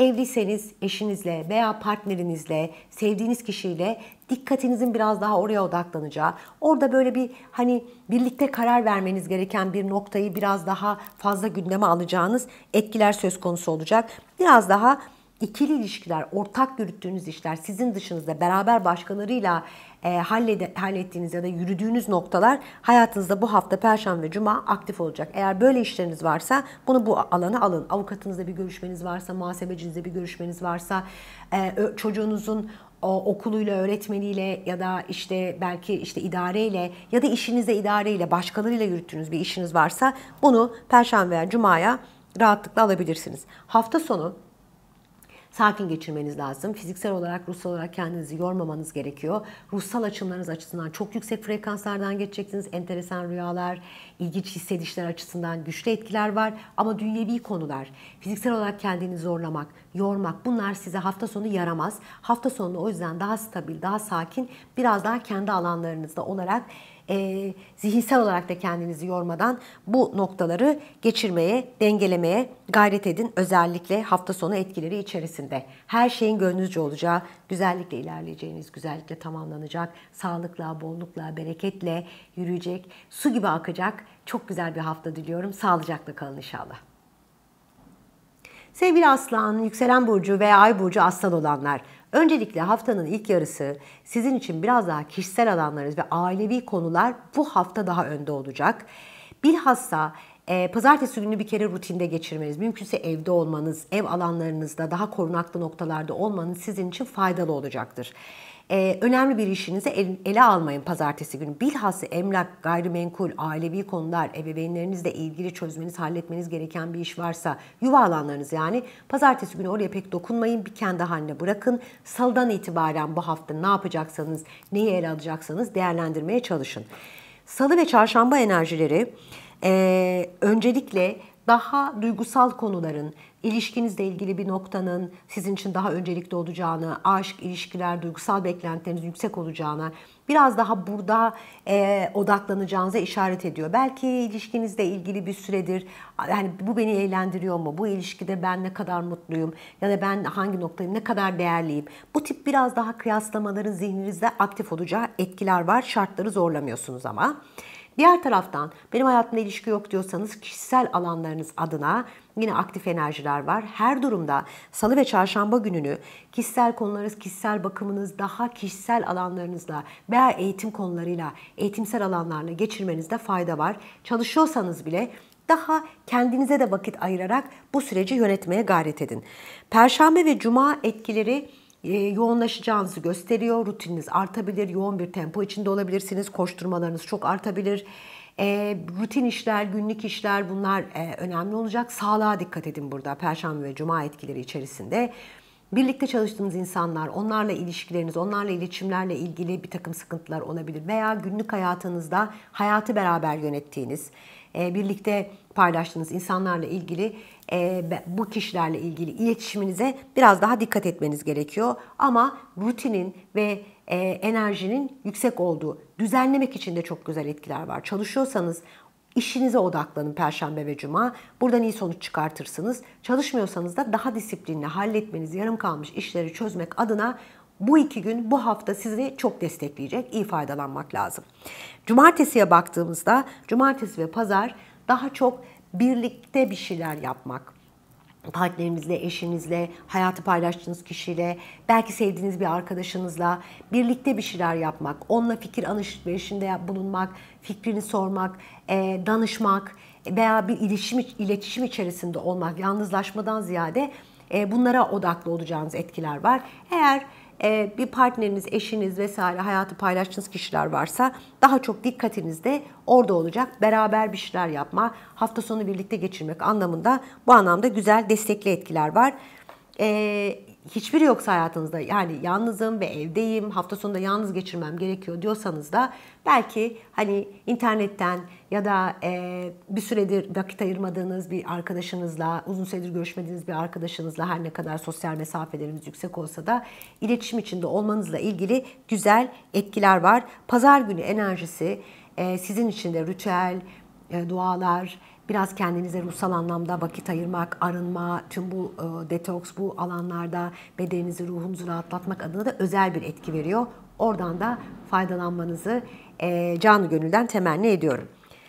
Evliyseniz eşinizle veya partnerinizle, sevdiğiniz kişiyle dikkatinizin biraz daha oraya odaklanacağı, orada böyle bir hani birlikte karar vermeniz gereken bir noktayı biraz daha fazla gündeme alacağınız etkiler söz konusu olacak. Biraz daha ikili ilişkiler, ortak yürüttüğünüz işler, sizin dışınızda beraber başkalarıyla e, hallede, hallettiğiniz ya da yürüdüğünüz noktalar hayatınızda bu hafta Perşembe, Cuma aktif olacak. Eğer böyle işleriniz varsa bunu bu alana alın. Avukatınızla bir görüşmeniz varsa, muhasebecinizle bir görüşmeniz varsa, e, çocuğunuzun o, okuluyla, öğretmeniyle ya da işte belki işte idareyle ya da işinizde idareyle, başkalarıyla yürüttüğünüz bir işiniz varsa bunu Perşembe veya Cuma'ya rahatlıkla alabilirsiniz. Hafta sonu sakin geçirmeniz lazım. Fiziksel olarak, ruhsal olarak kendinizi yormamanız gerekiyor. Ruhsal açımlarınız açısından çok yüksek frekanslardan geçeceksiniz. Enteresan rüyalar, ilginç hissedişler açısından güçlü etkiler var. Ama dünyevi konular, fiziksel olarak kendini zorlamak, yormak bunlar size hafta sonu yaramaz. Hafta sonu o yüzden daha stabil, daha sakin, biraz daha kendi alanlarınızda olarak e, zihinsel olarak da kendinizi yormadan bu noktaları geçirmeye, dengelemeye gayret edin. Özellikle hafta sonu etkileri içerisinde. Her şeyin gönlünüzce olacağı, güzellikle ilerleyeceğiniz, güzellikle tamamlanacak, sağlıkla, bollukla, bereketle yürüyecek, su gibi akacak çok güzel bir hafta diliyorum. Sağlıcakla kalın inşallah. Sevgili Aslan, Yükselen Burcu ve Ay Burcu Aslan olanlar, öncelikle haftanın ilk yarısı sizin için biraz daha kişisel alanlarınız ve ailevi konular bu hafta daha önde olacak. Bilhassa e, pazartesi günü bir kere rutinde geçirmeniz, mümkünse evde olmanız, ev alanlarınızda daha korunaklı noktalarda olmanız sizin için faydalı olacaktır. Ee, önemli bir işinizi ele almayın pazartesi günü. Bilhassa emlak, gayrimenkul, ailevi konular, ebeveynlerinizle ilgili çözmeniz, halletmeniz gereken bir iş varsa yuva alanlarınız yani pazartesi günü oraya pek dokunmayın. Bir kendi haline bırakın. Salıdan itibaren bu hafta ne yapacaksanız, neyi ele alacaksanız değerlendirmeye çalışın. Salı ve çarşamba enerjileri e, öncelikle daha duygusal konuların, ilişkinizle ilgili bir noktanın sizin için daha öncelikli olacağını, aşk, ilişkiler, duygusal beklentileriniz yüksek olacağına, biraz daha burada e, odaklanacağınıza işaret ediyor. Belki ilişkinizle ilgili bir süredir, yani bu beni eğlendiriyor mu, bu ilişkide ben ne kadar mutluyum ya da ben hangi noktayım, ne kadar değerliyim. Bu tip biraz daha kıyaslamaların zihninizde aktif olacağı etkiler var. Şartları zorlamıyorsunuz ama. Diğer taraftan benim hayatımda ilişki yok diyorsanız kişisel alanlarınız adına yine aktif enerjiler var. Her durumda salı ve çarşamba gününü kişisel konularınız, kişisel bakımınız, daha kişisel alanlarınızla veya eğitim konularıyla, eğitimsel alanlarla geçirmenizde fayda var. Çalışıyorsanız bile daha kendinize de vakit ayırarak bu süreci yönetmeye gayret edin. Perşembe ve cuma etkileri ee, yoğunlaşacağınızı gösteriyor. Rutininiz artabilir, yoğun bir tempo içinde olabilirsiniz. Koşturmalarınız çok artabilir. E, rutin işler, günlük işler bunlar e, önemli olacak. Sağlığa dikkat edin burada Perşembe ve Cuma etkileri içerisinde. Birlikte çalıştığınız insanlar, onlarla ilişkileriniz, onlarla iletişimlerle ilgili bir takım sıkıntılar olabilir. Veya günlük hayatınızda hayatı beraber yönettiğiniz, ee, birlikte paylaştığınız insanlarla ilgili e, bu kişilerle ilgili iletişiminize biraz daha dikkat etmeniz gerekiyor. Ama rutinin ve e, enerjinin yüksek olduğu düzenlemek için de çok güzel etkiler var. Çalışıyorsanız işinize odaklanın perşembe ve cuma. Buradan iyi sonuç çıkartırsınız. Çalışmıyorsanız da daha disiplinli halletmeniz, yarım kalmış işleri çözmek adına bu iki gün bu hafta sizi çok destekleyecek. İyi faydalanmak lazım. Cumartesiye baktığımızda cumartesi ve pazar daha çok birlikte bir şeyler yapmak, partnerinizle, eşinizle, hayatı paylaştığınız kişiyle, belki sevdiğiniz bir arkadaşınızla birlikte bir şeyler yapmak, onunla fikir alışverişinde bulunmak, fikrini sormak, e, danışmak veya bir iletişim, iletişim içerisinde olmak, yalnızlaşmadan ziyade e, bunlara odaklı olacağınız etkiler var. Eğer bir partneriniz, eşiniz vesaire hayatı paylaştığınız kişiler varsa daha çok dikkatiniz de orada olacak. Beraber bir şeyler yapma, hafta sonu birlikte geçirmek anlamında bu anlamda güzel destekli etkiler var hiçbiri yoksa hayatınızda yani yalnızım ve evdeyim hafta sonunda yalnız geçirmem gerekiyor diyorsanız da belki hani internetten ya da e, bir süredir vakit ayırmadığınız bir arkadaşınızla uzun süredir görüşmediğiniz bir arkadaşınızla her ne kadar sosyal mesafeleriniz yüksek olsa da iletişim içinde olmanızla ilgili güzel etkiler var. Pazar günü enerjisi e, sizin için de ritüel, e, dualar, biraz kendinize ruhsal anlamda vakit ayırmak, arınma, tüm bu e, detoks bu alanlarda bedeninizi, ruhunuzu rahatlatmak adına da özel bir etki veriyor. Oradan da faydalanmanızı e, canı gönülden temenni ediyorum.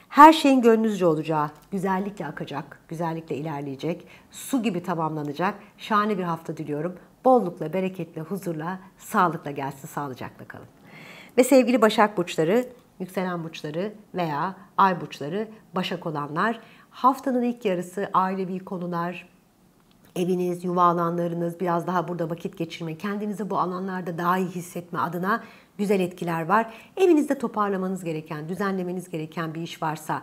Her şeyin gönlünüzce olacağı, güzellikle akacak, güzellikle ilerleyecek, su gibi tamamlanacak şahane bir hafta diliyorum. Bollukla, bereketle, huzurla, sağlıkla gelsin, sağlıcakla kalın. Ve sevgili Başak Burçları, yükselen burçları veya ay burçları, başak olanlar. Haftanın ilk yarısı ailevi konular, eviniz, yuva alanlarınız, biraz daha burada vakit geçirme, kendinizi bu alanlarda daha iyi hissetme adına güzel etkiler var. Evinizde toparlamanız gereken, düzenlemeniz gereken bir iş varsa,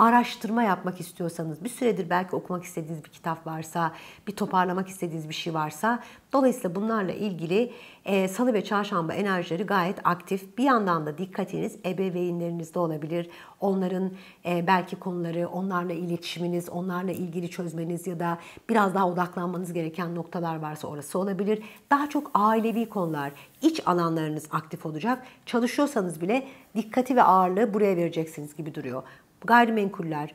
araştırma yapmak istiyorsanız, bir süredir belki okumak istediğiniz bir kitap varsa, bir toparlamak istediğiniz bir şey varsa, dolayısıyla bunlarla ilgili e, salı ve çarşamba enerjileri gayet aktif. Bir yandan da dikkatiniz ebeveynlerinizde olabilir. Onların e, belki konuları, onlarla iletişiminiz, onlarla ilgili çözmeniz ya da biraz daha odaklanmanız gereken noktalar varsa orası olabilir. Daha çok ailevi konular, iç alanlarınız aktif olacak. Çalışıyorsanız bile dikkati ve ağırlığı buraya vereceksiniz gibi duruyor gayrimenkuller,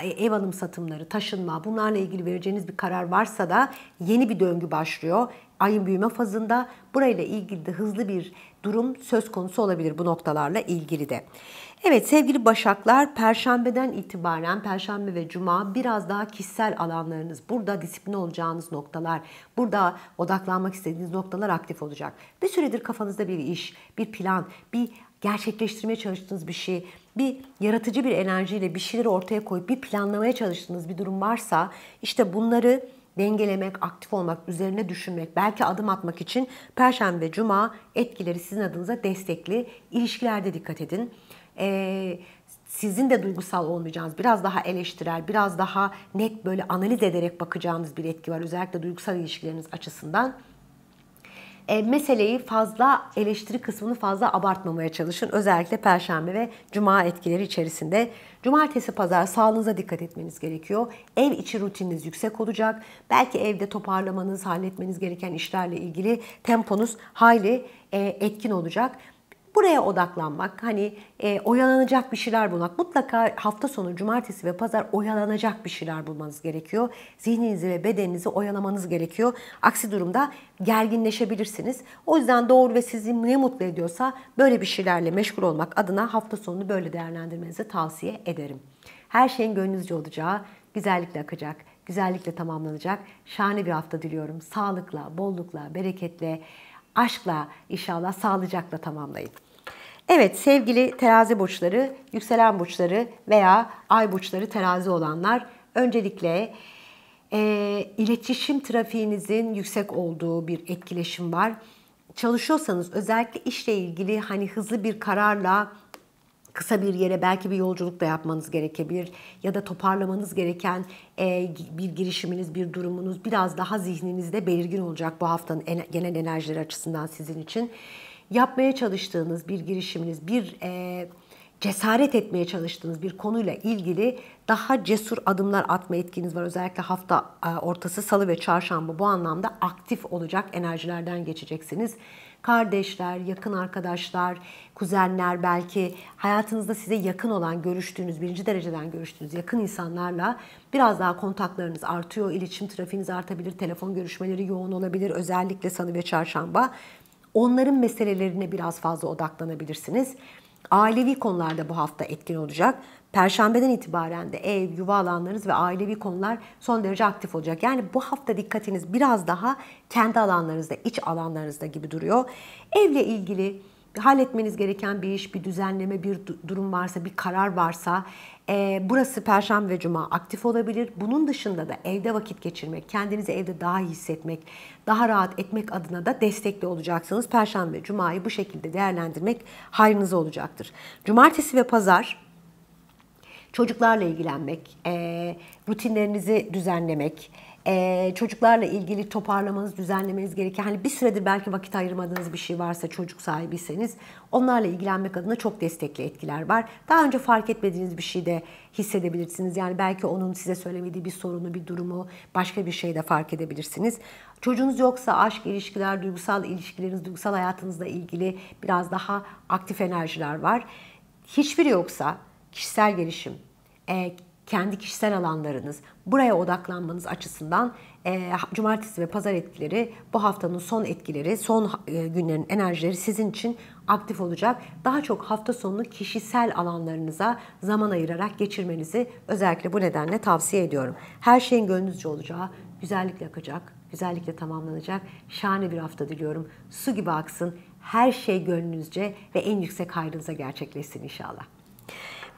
e, ev alım satımları, taşınma bunlarla ilgili vereceğiniz bir karar varsa da yeni bir döngü başlıyor. Ayın büyüme fazında burayla ilgili de hızlı bir durum söz konusu olabilir bu noktalarla ilgili de. Evet sevgili Başaklar, Perşembeden itibaren Perşembe ve Cuma biraz daha kişisel alanlarınız, burada disiplin olacağınız noktalar, burada odaklanmak istediğiniz noktalar aktif olacak. Bir süredir kafanızda bir iş, bir plan, bir gerçekleştirmeye çalıştığınız bir şey, bir yaratıcı bir enerjiyle bir şeyleri ortaya koyup bir planlamaya çalıştığınız bir durum varsa işte bunları dengelemek, aktif olmak, üzerine düşünmek, belki adım atmak için perşembe, cuma etkileri sizin adınıza destekli. İlişkilerde dikkat edin. Ee, sizin de duygusal olmayacağınız, biraz daha eleştirel, biraz daha net böyle analiz ederek bakacağınız bir etki var. Özellikle duygusal ilişkileriniz açısından e, meseleyi fazla eleştiri kısmını fazla abartmamaya çalışın. Özellikle perşembe ve cuma etkileri içerisinde. Cumartesi pazar sağlığınıza dikkat etmeniz gerekiyor. Ev içi rutininiz yüksek olacak. Belki evde toparlamanız, halletmeniz gereken işlerle ilgili temponuz hayli e, etkin olacak buraya odaklanmak, hani e, oyalanacak bir şeyler bulmak. Mutlaka hafta sonu, cumartesi ve pazar oyalanacak bir şeyler bulmanız gerekiyor. Zihninizi ve bedeninizi oyalamanız gerekiyor. Aksi durumda gerginleşebilirsiniz. O yüzden doğru ve sizi ne mutlu ediyorsa böyle bir şeylerle meşgul olmak adına hafta sonunu böyle değerlendirmenizi tavsiye ederim. Her şeyin gönlünüzce olacağı, güzellikle akacak, güzellikle tamamlanacak şahane bir hafta diliyorum. Sağlıkla, bollukla, bereketle, aşkla inşallah sağlıcakla tamamlayın. Evet sevgili terazi burçları, yükselen burçları veya ay burçları terazi olanlar öncelikle e, iletişim trafiğinizin yüksek olduğu bir etkileşim var. Çalışıyorsanız özellikle işle ilgili hani hızlı bir kararla kısa bir yere belki bir yolculuk da yapmanız gerekebilir ya da toparlamanız gereken e, bir girişiminiz, bir durumunuz biraz daha zihninizde belirgin olacak bu haftanın genel enerjileri açısından sizin için. Yapmaya çalıştığınız bir girişiminiz, bir e, cesaret etmeye çalıştığınız bir konuyla ilgili daha cesur adımlar atma etkiniz var. Özellikle hafta e, ortası salı ve çarşamba bu anlamda aktif olacak enerjilerden geçeceksiniz kardeşler, yakın arkadaşlar, kuzenler belki hayatınızda size yakın olan görüştüğünüz, birinci dereceden görüştüğünüz yakın insanlarla biraz daha kontaklarınız artıyor, iletişim trafiğiniz artabilir, telefon görüşmeleri yoğun olabilir özellikle salı ve çarşamba. Onların meselelerine biraz fazla odaklanabilirsiniz. Ailevi konularda bu hafta etkin olacak. Perşembeden itibaren de ev, yuva alanlarınız ve ailevi konular son derece aktif olacak. Yani bu hafta dikkatiniz biraz daha kendi alanlarınızda, iç alanlarınızda gibi duruyor. Evle ilgili halletmeniz gereken bir iş, bir düzenleme, bir durum varsa, bir karar varsa e, burası Perşembe ve Cuma aktif olabilir. Bunun dışında da evde vakit geçirmek, kendinizi evde daha iyi hissetmek, daha rahat etmek adına da destekli olacaksınız. Perşembe, Cuma'yı bu şekilde değerlendirmek hayrınıza olacaktır. Cumartesi ve Pazar çocuklarla ilgilenmek, e, rutinlerinizi düzenlemek, ee, çocuklarla ilgili toparlamanız, düzenlemeniz gereken hani bir süredir belki vakit ayırmadığınız bir şey varsa çocuk sahibiyseniz onlarla ilgilenmek adına çok destekli etkiler var. Daha önce fark etmediğiniz bir şey de hissedebilirsiniz. Yani belki onun size söylemediği bir sorunu, bir durumu, başka bir şey de fark edebilirsiniz. Çocuğunuz yoksa aşk, ilişkiler, duygusal ilişkileriniz, duygusal hayatınızla ilgili biraz daha aktif enerjiler var. Hiçbiri yoksa kişisel gelişim, e, kendi kişisel alanlarınız, buraya odaklanmanız açısından e, cumartesi ve pazar etkileri bu haftanın son etkileri, son e, günlerin enerjileri sizin için aktif olacak. Daha çok hafta sonunu kişisel alanlarınıza zaman ayırarak geçirmenizi özellikle bu nedenle tavsiye ediyorum. Her şeyin gönlünüzce olacağı, güzellikle akacak, güzellikle tamamlanacak. Şahane bir hafta diliyorum. Su gibi aksın, her şey gönlünüzce ve en yüksek hayrınıza gerçekleşsin inşallah.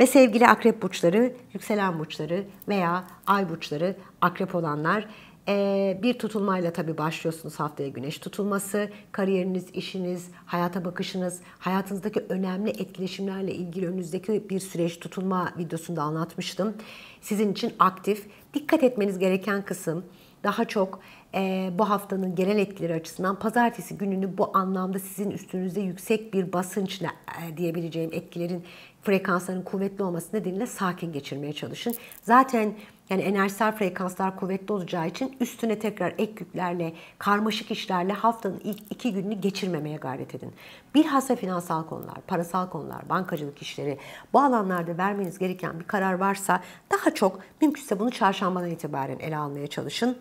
Ve sevgili akrep burçları, yükselen burçları veya ay burçları akrep olanlar e, bir tutulmayla tabii başlıyorsunuz haftaya güneş tutulması. Kariyeriniz, işiniz, hayata bakışınız, hayatınızdaki önemli etkileşimlerle ilgili önünüzdeki bir süreç tutulma videosunda anlatmıştım. Sizin için aktif. Dikkat etmeniz gereken kısım daha çok e, bu haftanın genel etkileri açısından pazartesi gününü bu anlamda sizin üstünüzde yüksek bir basınçla e, diyebileceğim etkilerin frekansların kuvvetli olması nedeniyle sakin geçirmeye çalışın. Zaten yani enerjisel frekanslar kuvvetli olacağı için üstüne tekrar ek yüklerle, karmaşık işlerle haftanın ilk iki gününü geçirmemeye gayret edin. Bilhassa finansal konular, parasal konular, bankacılık işleri bu alanlarda vermeniz gereken bir karar varsa daha çok mümkünse bunu çarşambadan itibaren ele almaya çalışın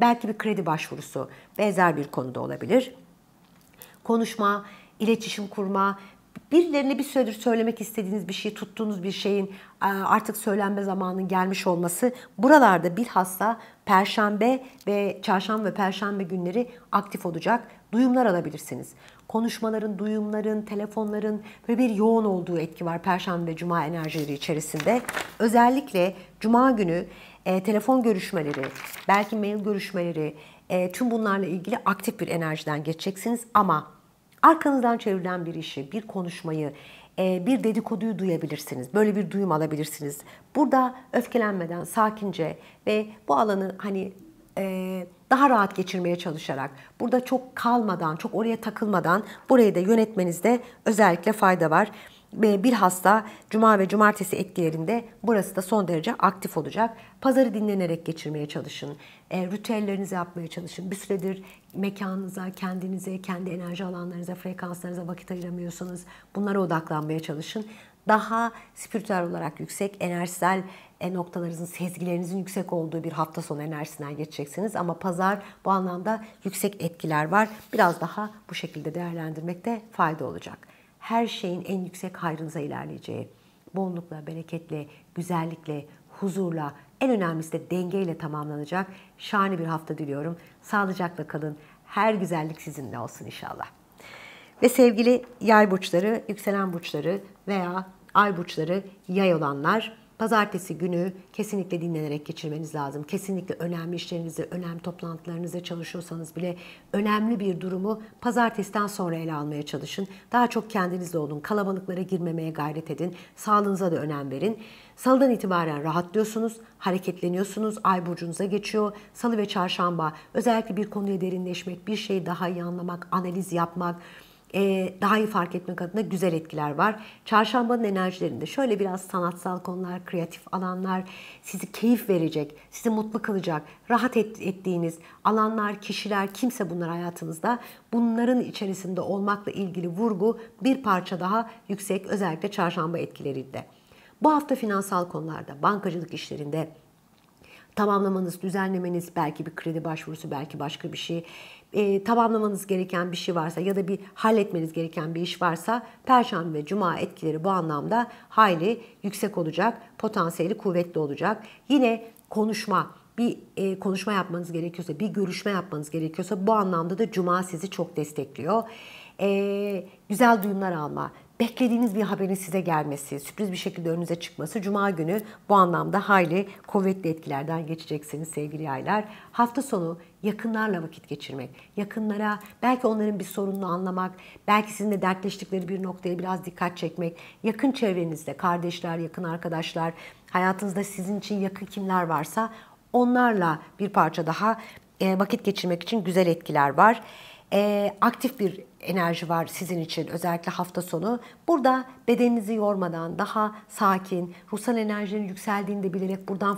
belki bir kredi başvurusu benzer bir konuda olabilir. Konuşma, iletişim kurma, birilerine bir süredir söylemek istediğiniz bir şey, tuttuğunuz bir şeyin e, artık söylenme zamanının gelmiş olması buralarda bilhassa perşembe ve çarşamba ve perşembe günleri aktif olacak. Duyumlar alabilirsiniz. Konuşmaların, duyumların, telefonların böyle bir yoğun olduğu etki var perşembe ve cuma enerjileri içerisinde. Özellikle cuma günü e, telefon görüşmeleri, belki mail görüşmeleri, e, tüm bunlarla ilgili aktif bir enerjiden geçeceksiniz ama arkanızdan çevrilen bir işi, bir konuşmayı, e, bir dedikoduyu duyabilirsiniz. Böyle bir duyum alabilirsiniz. Burada öfkelenmeden, sakince ve bu alanı hani e, daha rahat geçirmeye çalışarak, burada çok kalmadan, çok oraya takılmadan burayı da yönetmenizde özellikle fayda var bilhassa cuma ve cumartesi etkilerinde burası da son derece aktif olacak. Pazarı dinlenerek geçirmeye çalışın. E, ritüellerinizi yapmaya çalışın. Bir süredir mekanınıza, kendinize, kendi enerji alanlarınıza, frekanslarınıza vakit ayıramıyorsanız bunlara odaklanmaya çalışın. Daha spiritüel olarak yüksek, enerjisel e, noktalarınızın, sezgilerinizin yüksek olduğu bir hafta sonu enerjisinden geçeceksiniz. Ama pazar bu anlamda yüksek etkiler var. Biraz daha bu şekilde değerlendirmekte fayda olacak her şeyin en yüksek hayrınıza ilerleyeceği, bollukla, bereketle, güzellikle, huzurla, en önemlisi de dengeyle tamamlanacak şahane bir hafta diliyorum. Sağlıcakla kalın. Her güzellik sizinle olsun inşallah. Ve sevgili yay burçları, yükselen burçları veya ay burçları yay olanlar Pazartesi günü kesinlikle dinlenerek geçirmeniz lazım. Kesinlikle önemli işlerinizi, önemli toplantılarınızı çalışıyorsanız bile önemli bir durumu pazartesiden sonra ele almaya çalışın. Daha çok kendinizle olun. Kalabalıklara girmemeye gayret edin. Sağlığınıza da önem verin. Salıdan itibaren rahatlıyorsunuz, hareketleniyorsunuz, ay burcunuza geçiyor. Salı ve çarşamba özellikle bir konuya derinleşmek, bir şeyi daha iyi anlamak, analiz yapmak, e, daha iyi fark etmek adına güzel etkiler var. Çarşambanın enerjilerinde şöyle biraz sanatsal konular, kreatif alanlar sizi keyif verecek, sizi mutlu kılacak, rahat et, ettiğiniz alanlar, kişiler, kimse bunlar hayatınızda bunların içerisinde olmakla ilgili vurgu bir parça daha yüksek özellikle çarşamba etkileriyle. Bu hafta finansal konularda, bankacılık işlerinde tamamlamanız, düzenlemeniz, belki bir kredi başvurusu, belki başka bir şey e, tamamlamanız gereken bir şey varsa ya da bir halletmeniz gereken bir iş varsa Perşembe ve Cuma etkileri bu anlamda hayli yüksek olacak, potansiyeli kuvvetli olacak. Yine konuşma, bir e, konuşma yapmanız gerekiyorsa, bir görüşme yapmanız gerekiyorsa bu anlamda da Cuma sizi çok destekliyor. E, güzel duyumlar alma, beklediğiniz bir haberin size gelmesi, sürpriz bir şekilde önünüze çıkması Cuma günü bu anlamda hayli kuvvetli etkilerden geçeceksiniz sevgili yaylar. Hafta sonu yakınlarla vakit geçirmek, yakınlara belki onların bir sorununu anlamak, belki sizinle dertleştikleri bir noktaya biraz dikkat çekmek, yakın çevrenizde kardeşler, yakın arkadaşlar, hayatınızda sizin için yakın kimler varsa onlarla bir parça daha e, vakit geçirmek için güzel etkiler var e, aktif bir enerji var sizin için özellikle hafta sonu. Burada bedeninizi yormadan daha sakin, ruhsal enerjinin yükseldiğini de bilerek buradan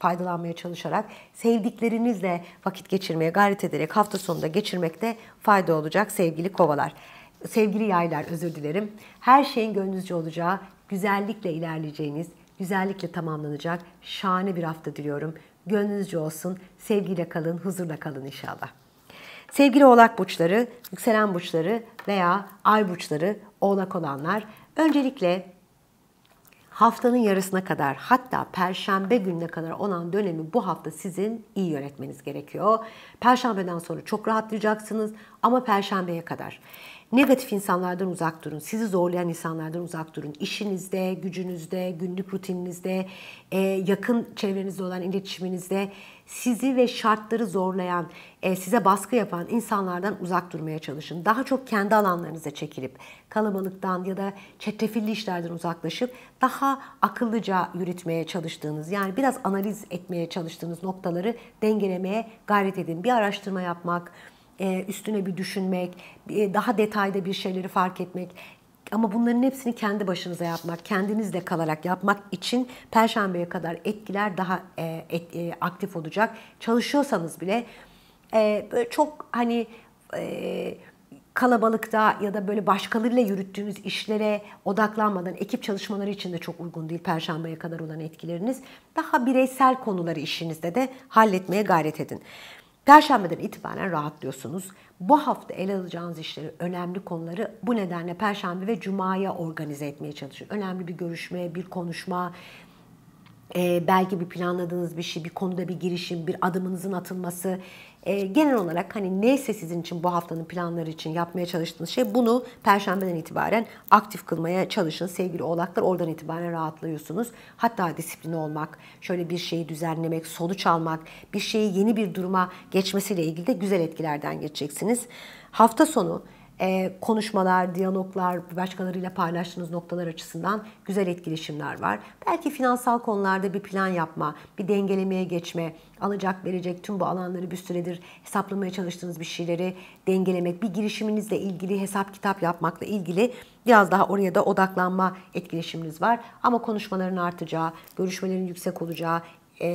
faydalanmaya çalışarak sevdiklerinizle vakit geçirmeye gayret ederek hafta sonunda geçirmekte fayda olacak sevgili kovalar. Sevgili yaylar özür dilerim. Her şeyin gönlünüzce olacağı, güzellikle ilerleyeceğiniz, güzellikle tamamlanacak şahane bir hafta diliyorum. Gönlünüzce olsun, sevgiyle kalın, huzurla kalın inşallah. Sevgili oğlak burçları, yükselen burçları veya ay burçları oğlak olanlar öncelikle haftanın yarısına kadar hatta perşembe gününe kadar olan dönemi bu hafta sizin iyi yönetmeniz gerekiyor. Perşembeden sonra çok rahatlayacaksınız ama perşembeye kadar. Negatif insanlardan uzak durun. Sizi zorlayan insanlardan uzak durun. İşinizde, gücünüzde, günlük rutininizde, e, yakın çevrenizde olan iletişiminizde sizi ve şartları zorlayan, e, size baskı yapan insanlardan uzak durmaya çalışın. Daha çok kendi alanlarınıza çekilip kalabalıktan ya da çetrefilli işlerden uzaklaşıp daha akıllıca yürütmeye çalıştığınız, yani biraz analiz etmeye çalıştığınız noktaları dengelemeye gayret edin. Bir araştırma yapmak, e, üstüne bir düşünmek, e, daha detayda bir şeyleri fark etmek, ama bunların hepsini kendi başınıza yapmak, kendinizle kalarak yapmak için Perşembe'ye kadar etkiler daha e, aktif olacak. Çalışıyorsanız bile böyle çok hani e, kalabalıkta ya da böyle başkalarıyla yürüttüğünüz işlere odaklanmadan ekip çalışmaları için de çok uygun değil Perşembe'ye kadar olan etkileriniz. Daha bireysel konuları işinizde de halletmeye gayret edin. Perşembeden itibaren rahatlıyorsunuz. Bu hafta ele alacağınız işleri, önemli konuları bu nedenle Perşembe ve Cuma'ya organize etmeye çalışın. Önemli bir görüşme, bir konuşma, belki bir planladığınız bir şey, bir konuda bir girişim, bir adımınızın atılması e, genel olarak hani neyse sizin için bu haftanın planları için yapmaya çalıştığınız şey bunu perşembeden itibaren aktif kılmaya çalışın sevgili oğlaklar. Oradan itibaren rahatlıyorsunuz. Hatta disiplin olmak, şöyle bir şeyi düzenlemek, sonuç almak, bir şeyi yeni bir duruma geçmesiyle ilgili de güzel etkilerden geçeceksiniz. Hafta sonu e, konuşmalar, diyaloglar, başkalarıyla paylaştığınız noktalar açısından güzel etkileşimler var. Belki finansal konularda bir plan yapma, bir dengelemeye geçme, alacak verecek tüm bu alanları bir süredir hesaplamaya çalıştığınız bir şeyleri dengelemek, bir girişiminizle ilgili hesap kitap yapmakla ilgili biraz daha oraya da odaklanma etkileşiminiz var. Ama konuşmaların artacağı, görüşmelerin yüksek olacağı, e,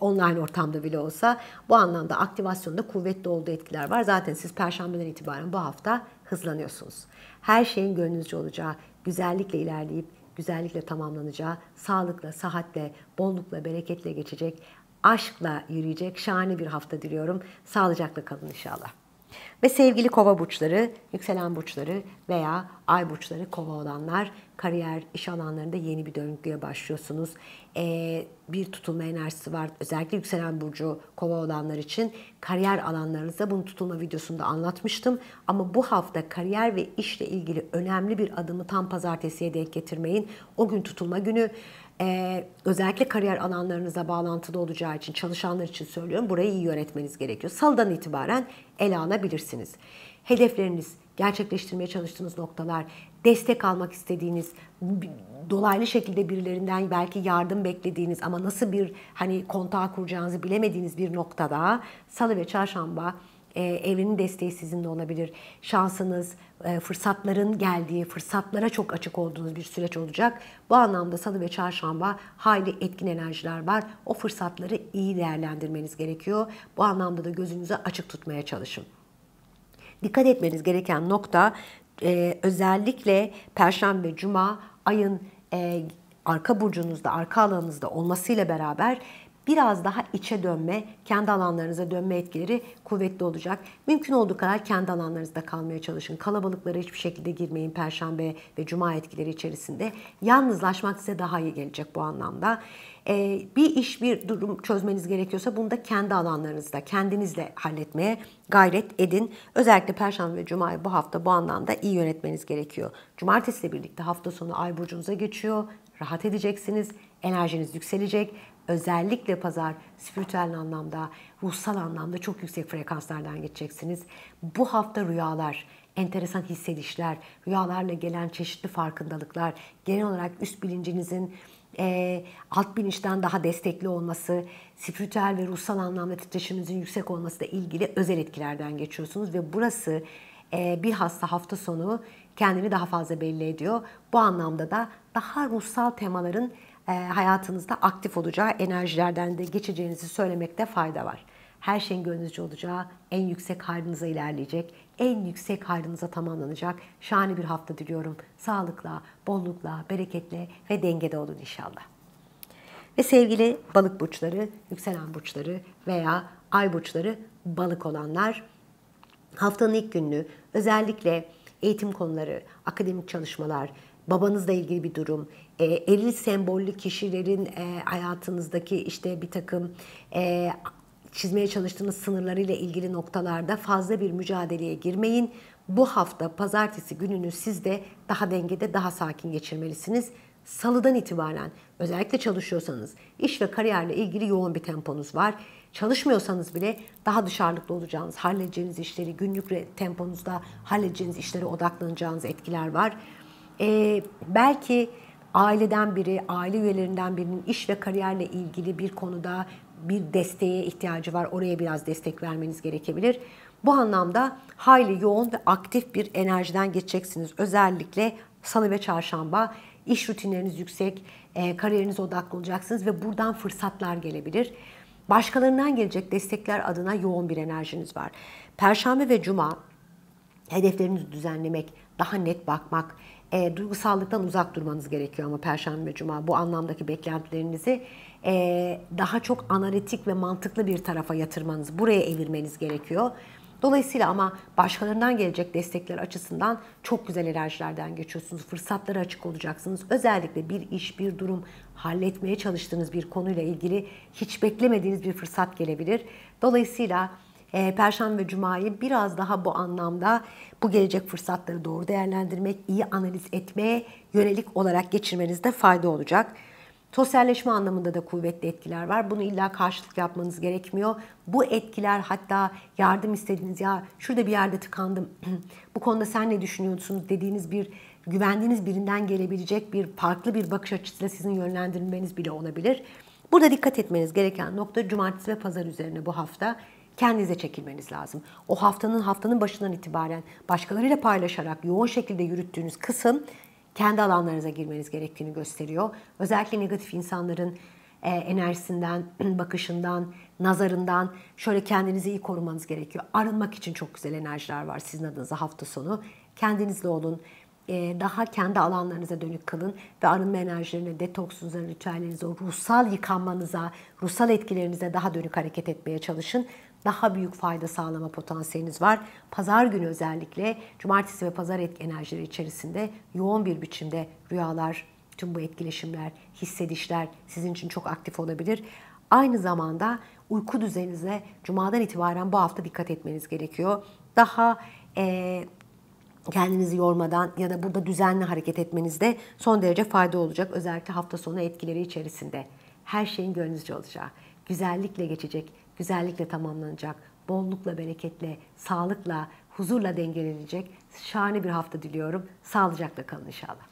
online ortamda bile olsa bu anlamda aktivasyonda kuvvetli olduğu etkiler var. Zaten siz perşembeden itibaren bu hafta hızlanıyorsunuz. Her şeyin gönlünüzce olacağı, güzellikle ilerleyip güzellikle tamamlanacağı, sağlıkla, sahatle, bollukla, bereketle geçecek, aşkla yürüyecek şahane bir hafta diliyorum. Sağlıcakla kalın inşallah. Ve sevgili kova burçları, yükselen burçları veya ay burçları kova olanlar kariyer, iş alanlarında yeni bir döngüye başlıyorsunuz. Ee, bir tutulma enerjisi var. Özellikle yükselen burcu kova olanlar için kariyer alanlarınızda bunu tutulma videosunda anlatmıştım. Ama bu hafta kariyer ve işle ilgili önemli bir adımı tam pazartesiye denk getirmeyin. O gün tutulma günü e, özellikle kariyer alanlarınıza bağlantılı olacağı için çalışanlar için söylüyorum burayı iyi yönetmeniz gerekiyor. Salıdan itibaren ele alabilirsiniz. Hedefleriniz, gerçekleştirmeye çalıştığınız noktalar, destek almak istediğiniz, dolaylı şekilde birilerinden belki yardım beklediğiniz ama nasıl bir hani kontağı kuracağınızı bilemediğiniz bir noktada salı ve çarşamba e, evrenin desteği sizin de olabilir. Şansınız, e, fırsatların geldiği, fırsatlara çok açık olduğunuz bir süreç olacak. Bu anlamda salı ve çarşamba hayli etkin enerjiler var. O fırsatları iyi değerlendirmeniz gerekiyor. Bu anlamda da gözünüzü açık tutmaya çalışın. Dikkat etmeniz gereken nokta e, özellikle perşembe, cuma ayın e, arka burcunuzda, arka alanınızda olmasıyla beraber biraz daha içe dönme, kendi alanlarınıza dönme etkileri kuvvetli olacak. Mümkün olduğu kadar kendi alanlarınızda kalmaya çalışın. Kalabalıklara hiçbir şekilde girmeyin perşembe ve cuma etkileri içerisinde. Yalnızlaşmak size daha iyi gelecek bu anlamda. Ee, bir iş, bir durum çözmeniz gerekiyorsa bunu da kendi alanlarınızda, kendinizle halletmeye gayret edin. Özellikle Perşembe ve Cuma'yı bu hafta bu anlamda iyi yönetmeniz gerekiyor. Cumartesiyle birlikte hafta sonu Ay burcunuza geçiyor. Rahat edeceksiniz enerjiniz yükselecek. Özellikle pazar spiritüel anlamda, ruhsal anlamda çok yüksek frekanslardan geçeceksiniz. Bu hafta rüyalar, enteresan hissedişler, rüyalarla gelen çeşitli farkındalıklar, genel olarak üst bilincinizin e, alt bilinçten daha destekli olması, spiritüel ve ruhsal anlamda titreşiminizin yüksek olmasıyla ilgili özel etkilerden geçiyorsunuz ve burası e, hasta hafta sonu kendini daha fazla belli ediyor. Bu anlamda da daha ruhsal temaların e, hayatınızda aktif olacağı enerjilerden de geçeceğinizi söylemekte fayda var. Her şeyin gönlünüzce olacağı, en yüksek hayrınıza ilerleyecek, en yüksek hayrınıza tamamlanacak şahane bir hafta diliyorum. Sağlıkla, bollukla, bereketle ve dengede olun inşallah. Ve sevgili balık burçları, yükselen burçları veya ay burçları balık olanlar haftanın ilk gününü özellikle eğitim konuları, akademik çalışmalar, babanızla ilgili bir durum, e, eril sembollü kişilerin e, hayatınızdaki işte bir takım e, çizmeye çalıştığınız sınırlarıyla ilgili noktalarda fazla bir mücadeleye girmeyin. Bu hafta pazartesi gününü siz de daha dengede, daha sakin geçirmelisiniz. Salıdan itibaren özellikle çalışıyorsanız iş ve kariyerle ilgili yoğun bir temponuz var. Çalışmıyorsanız bile daha dışarılıklı olacağınız, halledeceğiniz işleri, günlük temponuzda halledeceğiniz işlere odaklanacağınız etkiler var e, belki aileden biri, aile üyelerinden birinin iş ve kariyerle ilgili bir konuda bir desteğe ihtiyacı var. Oraya biraz destek vermeniz gerekebilir. Bu anlamda hayli yoğun ve aktif bir enerjiden geçeceksiniz. Özellikle salı ve çarşamba iş rutinleriniz yüksek, e, kariyerinize odaklı olacaksınız ve buradan fırsatlar gelebilir. Başkalarından gelecek destekler adına yoğun bir enerjiniz var. Perşembe ve cuma hedeflerinizi düzenlemek, daha net bakmak, e, duygusallıktan uzak durmanız gerekiyor ama Perşembe Cuma bu anlamdaki beklentilerinizi e, daha çok analitik ve mantıklı bir tarafa yatırmanız, buraya evirmeniz gerekiyor. Dolayısıyla ama başkalarından gelecek destekler açısından çok güzel enerjilerden geçiyorsunuz. Fırsatlara açık olacaksınız. Özellikle bir iş, bir durum halletmeye çalıştığınız bir konuyla ilgili hiç beklemediğiniz bir fırsat gelebilir. Dolayısıyla e, Perşembe Cuma'yı biraz daha bu anlamda bu gelecek fırsatları doğru değerlendirmek, iyi analiz etmeye yönelik olarak geçirmenizde fayda olacak. Sosyalleşme anlamında da kuvvetli etkiler var. Bunu illa karşılık yapmanız gerekmiyor. Bu etkiler hatta yardım istediğiniz ya şurada bir yerde tıkandım. bu konuda sen ne düşünüyorsunuz dediğiniz bir güvendiğiniz birinden gelebilecek bir farklı bir bakış açısıyla sizin yönlendirilmeniz bile olabilir. Burada dikkat etmeniz gereken nokta cumartesi ve pazar üzerine bu hafta kendinize çekilmeniz lazım. O haftanın haftanın başından itibaren başkalarıyla paylaşarak yoğun şekilde yürüttüğünüz kısım kendi alanlarınıza girmeniz gerektiğini gösteriyor. Özellikle negatif insanların e, enerjisinden, bakışından, nazarından şöyle kendinizi iyi korumanız gerekiyor. Arınmak için çok güzel enerjiler var sizin adınıza hafta sonu. Kendinizle olun. E, daha kendi alanlarınıza dönük kalın ve arınma enerjilerine, detoksunuza, ritüellerinize, o ruhsal yıkanmanıza, ruhsal etkilerinize daha dönük hareket etmeye çalışın. Daha büyük fayda sağlama potansiyeliniz var. Pazar günü özellikle cumartesi ve pazar etki enerjileri içerisinde yoğun bir biçimde rüyalar, tüm bu etkileşimler, hissedişler sizin için çok aktif olabilir. Aynı zamanda uyku düzeninize cumadan itibaren bu hafta dikkat etmeniz gerekiyor. Daha e, kendinizi yormadan ya da burada düzenli hareket etmenizde son derece fayda olacak. Özellikle hafta sonu etkileri içerisinde. Her şeyin gönlünüzce olacağı, güzellikle geçecek, güzellikle tamamlanacak, bollukla, bereketle, sağlıkla, huzurla dengelenecek şahane bir hafta diliyorum. Sağlıcakla kalın inşallah.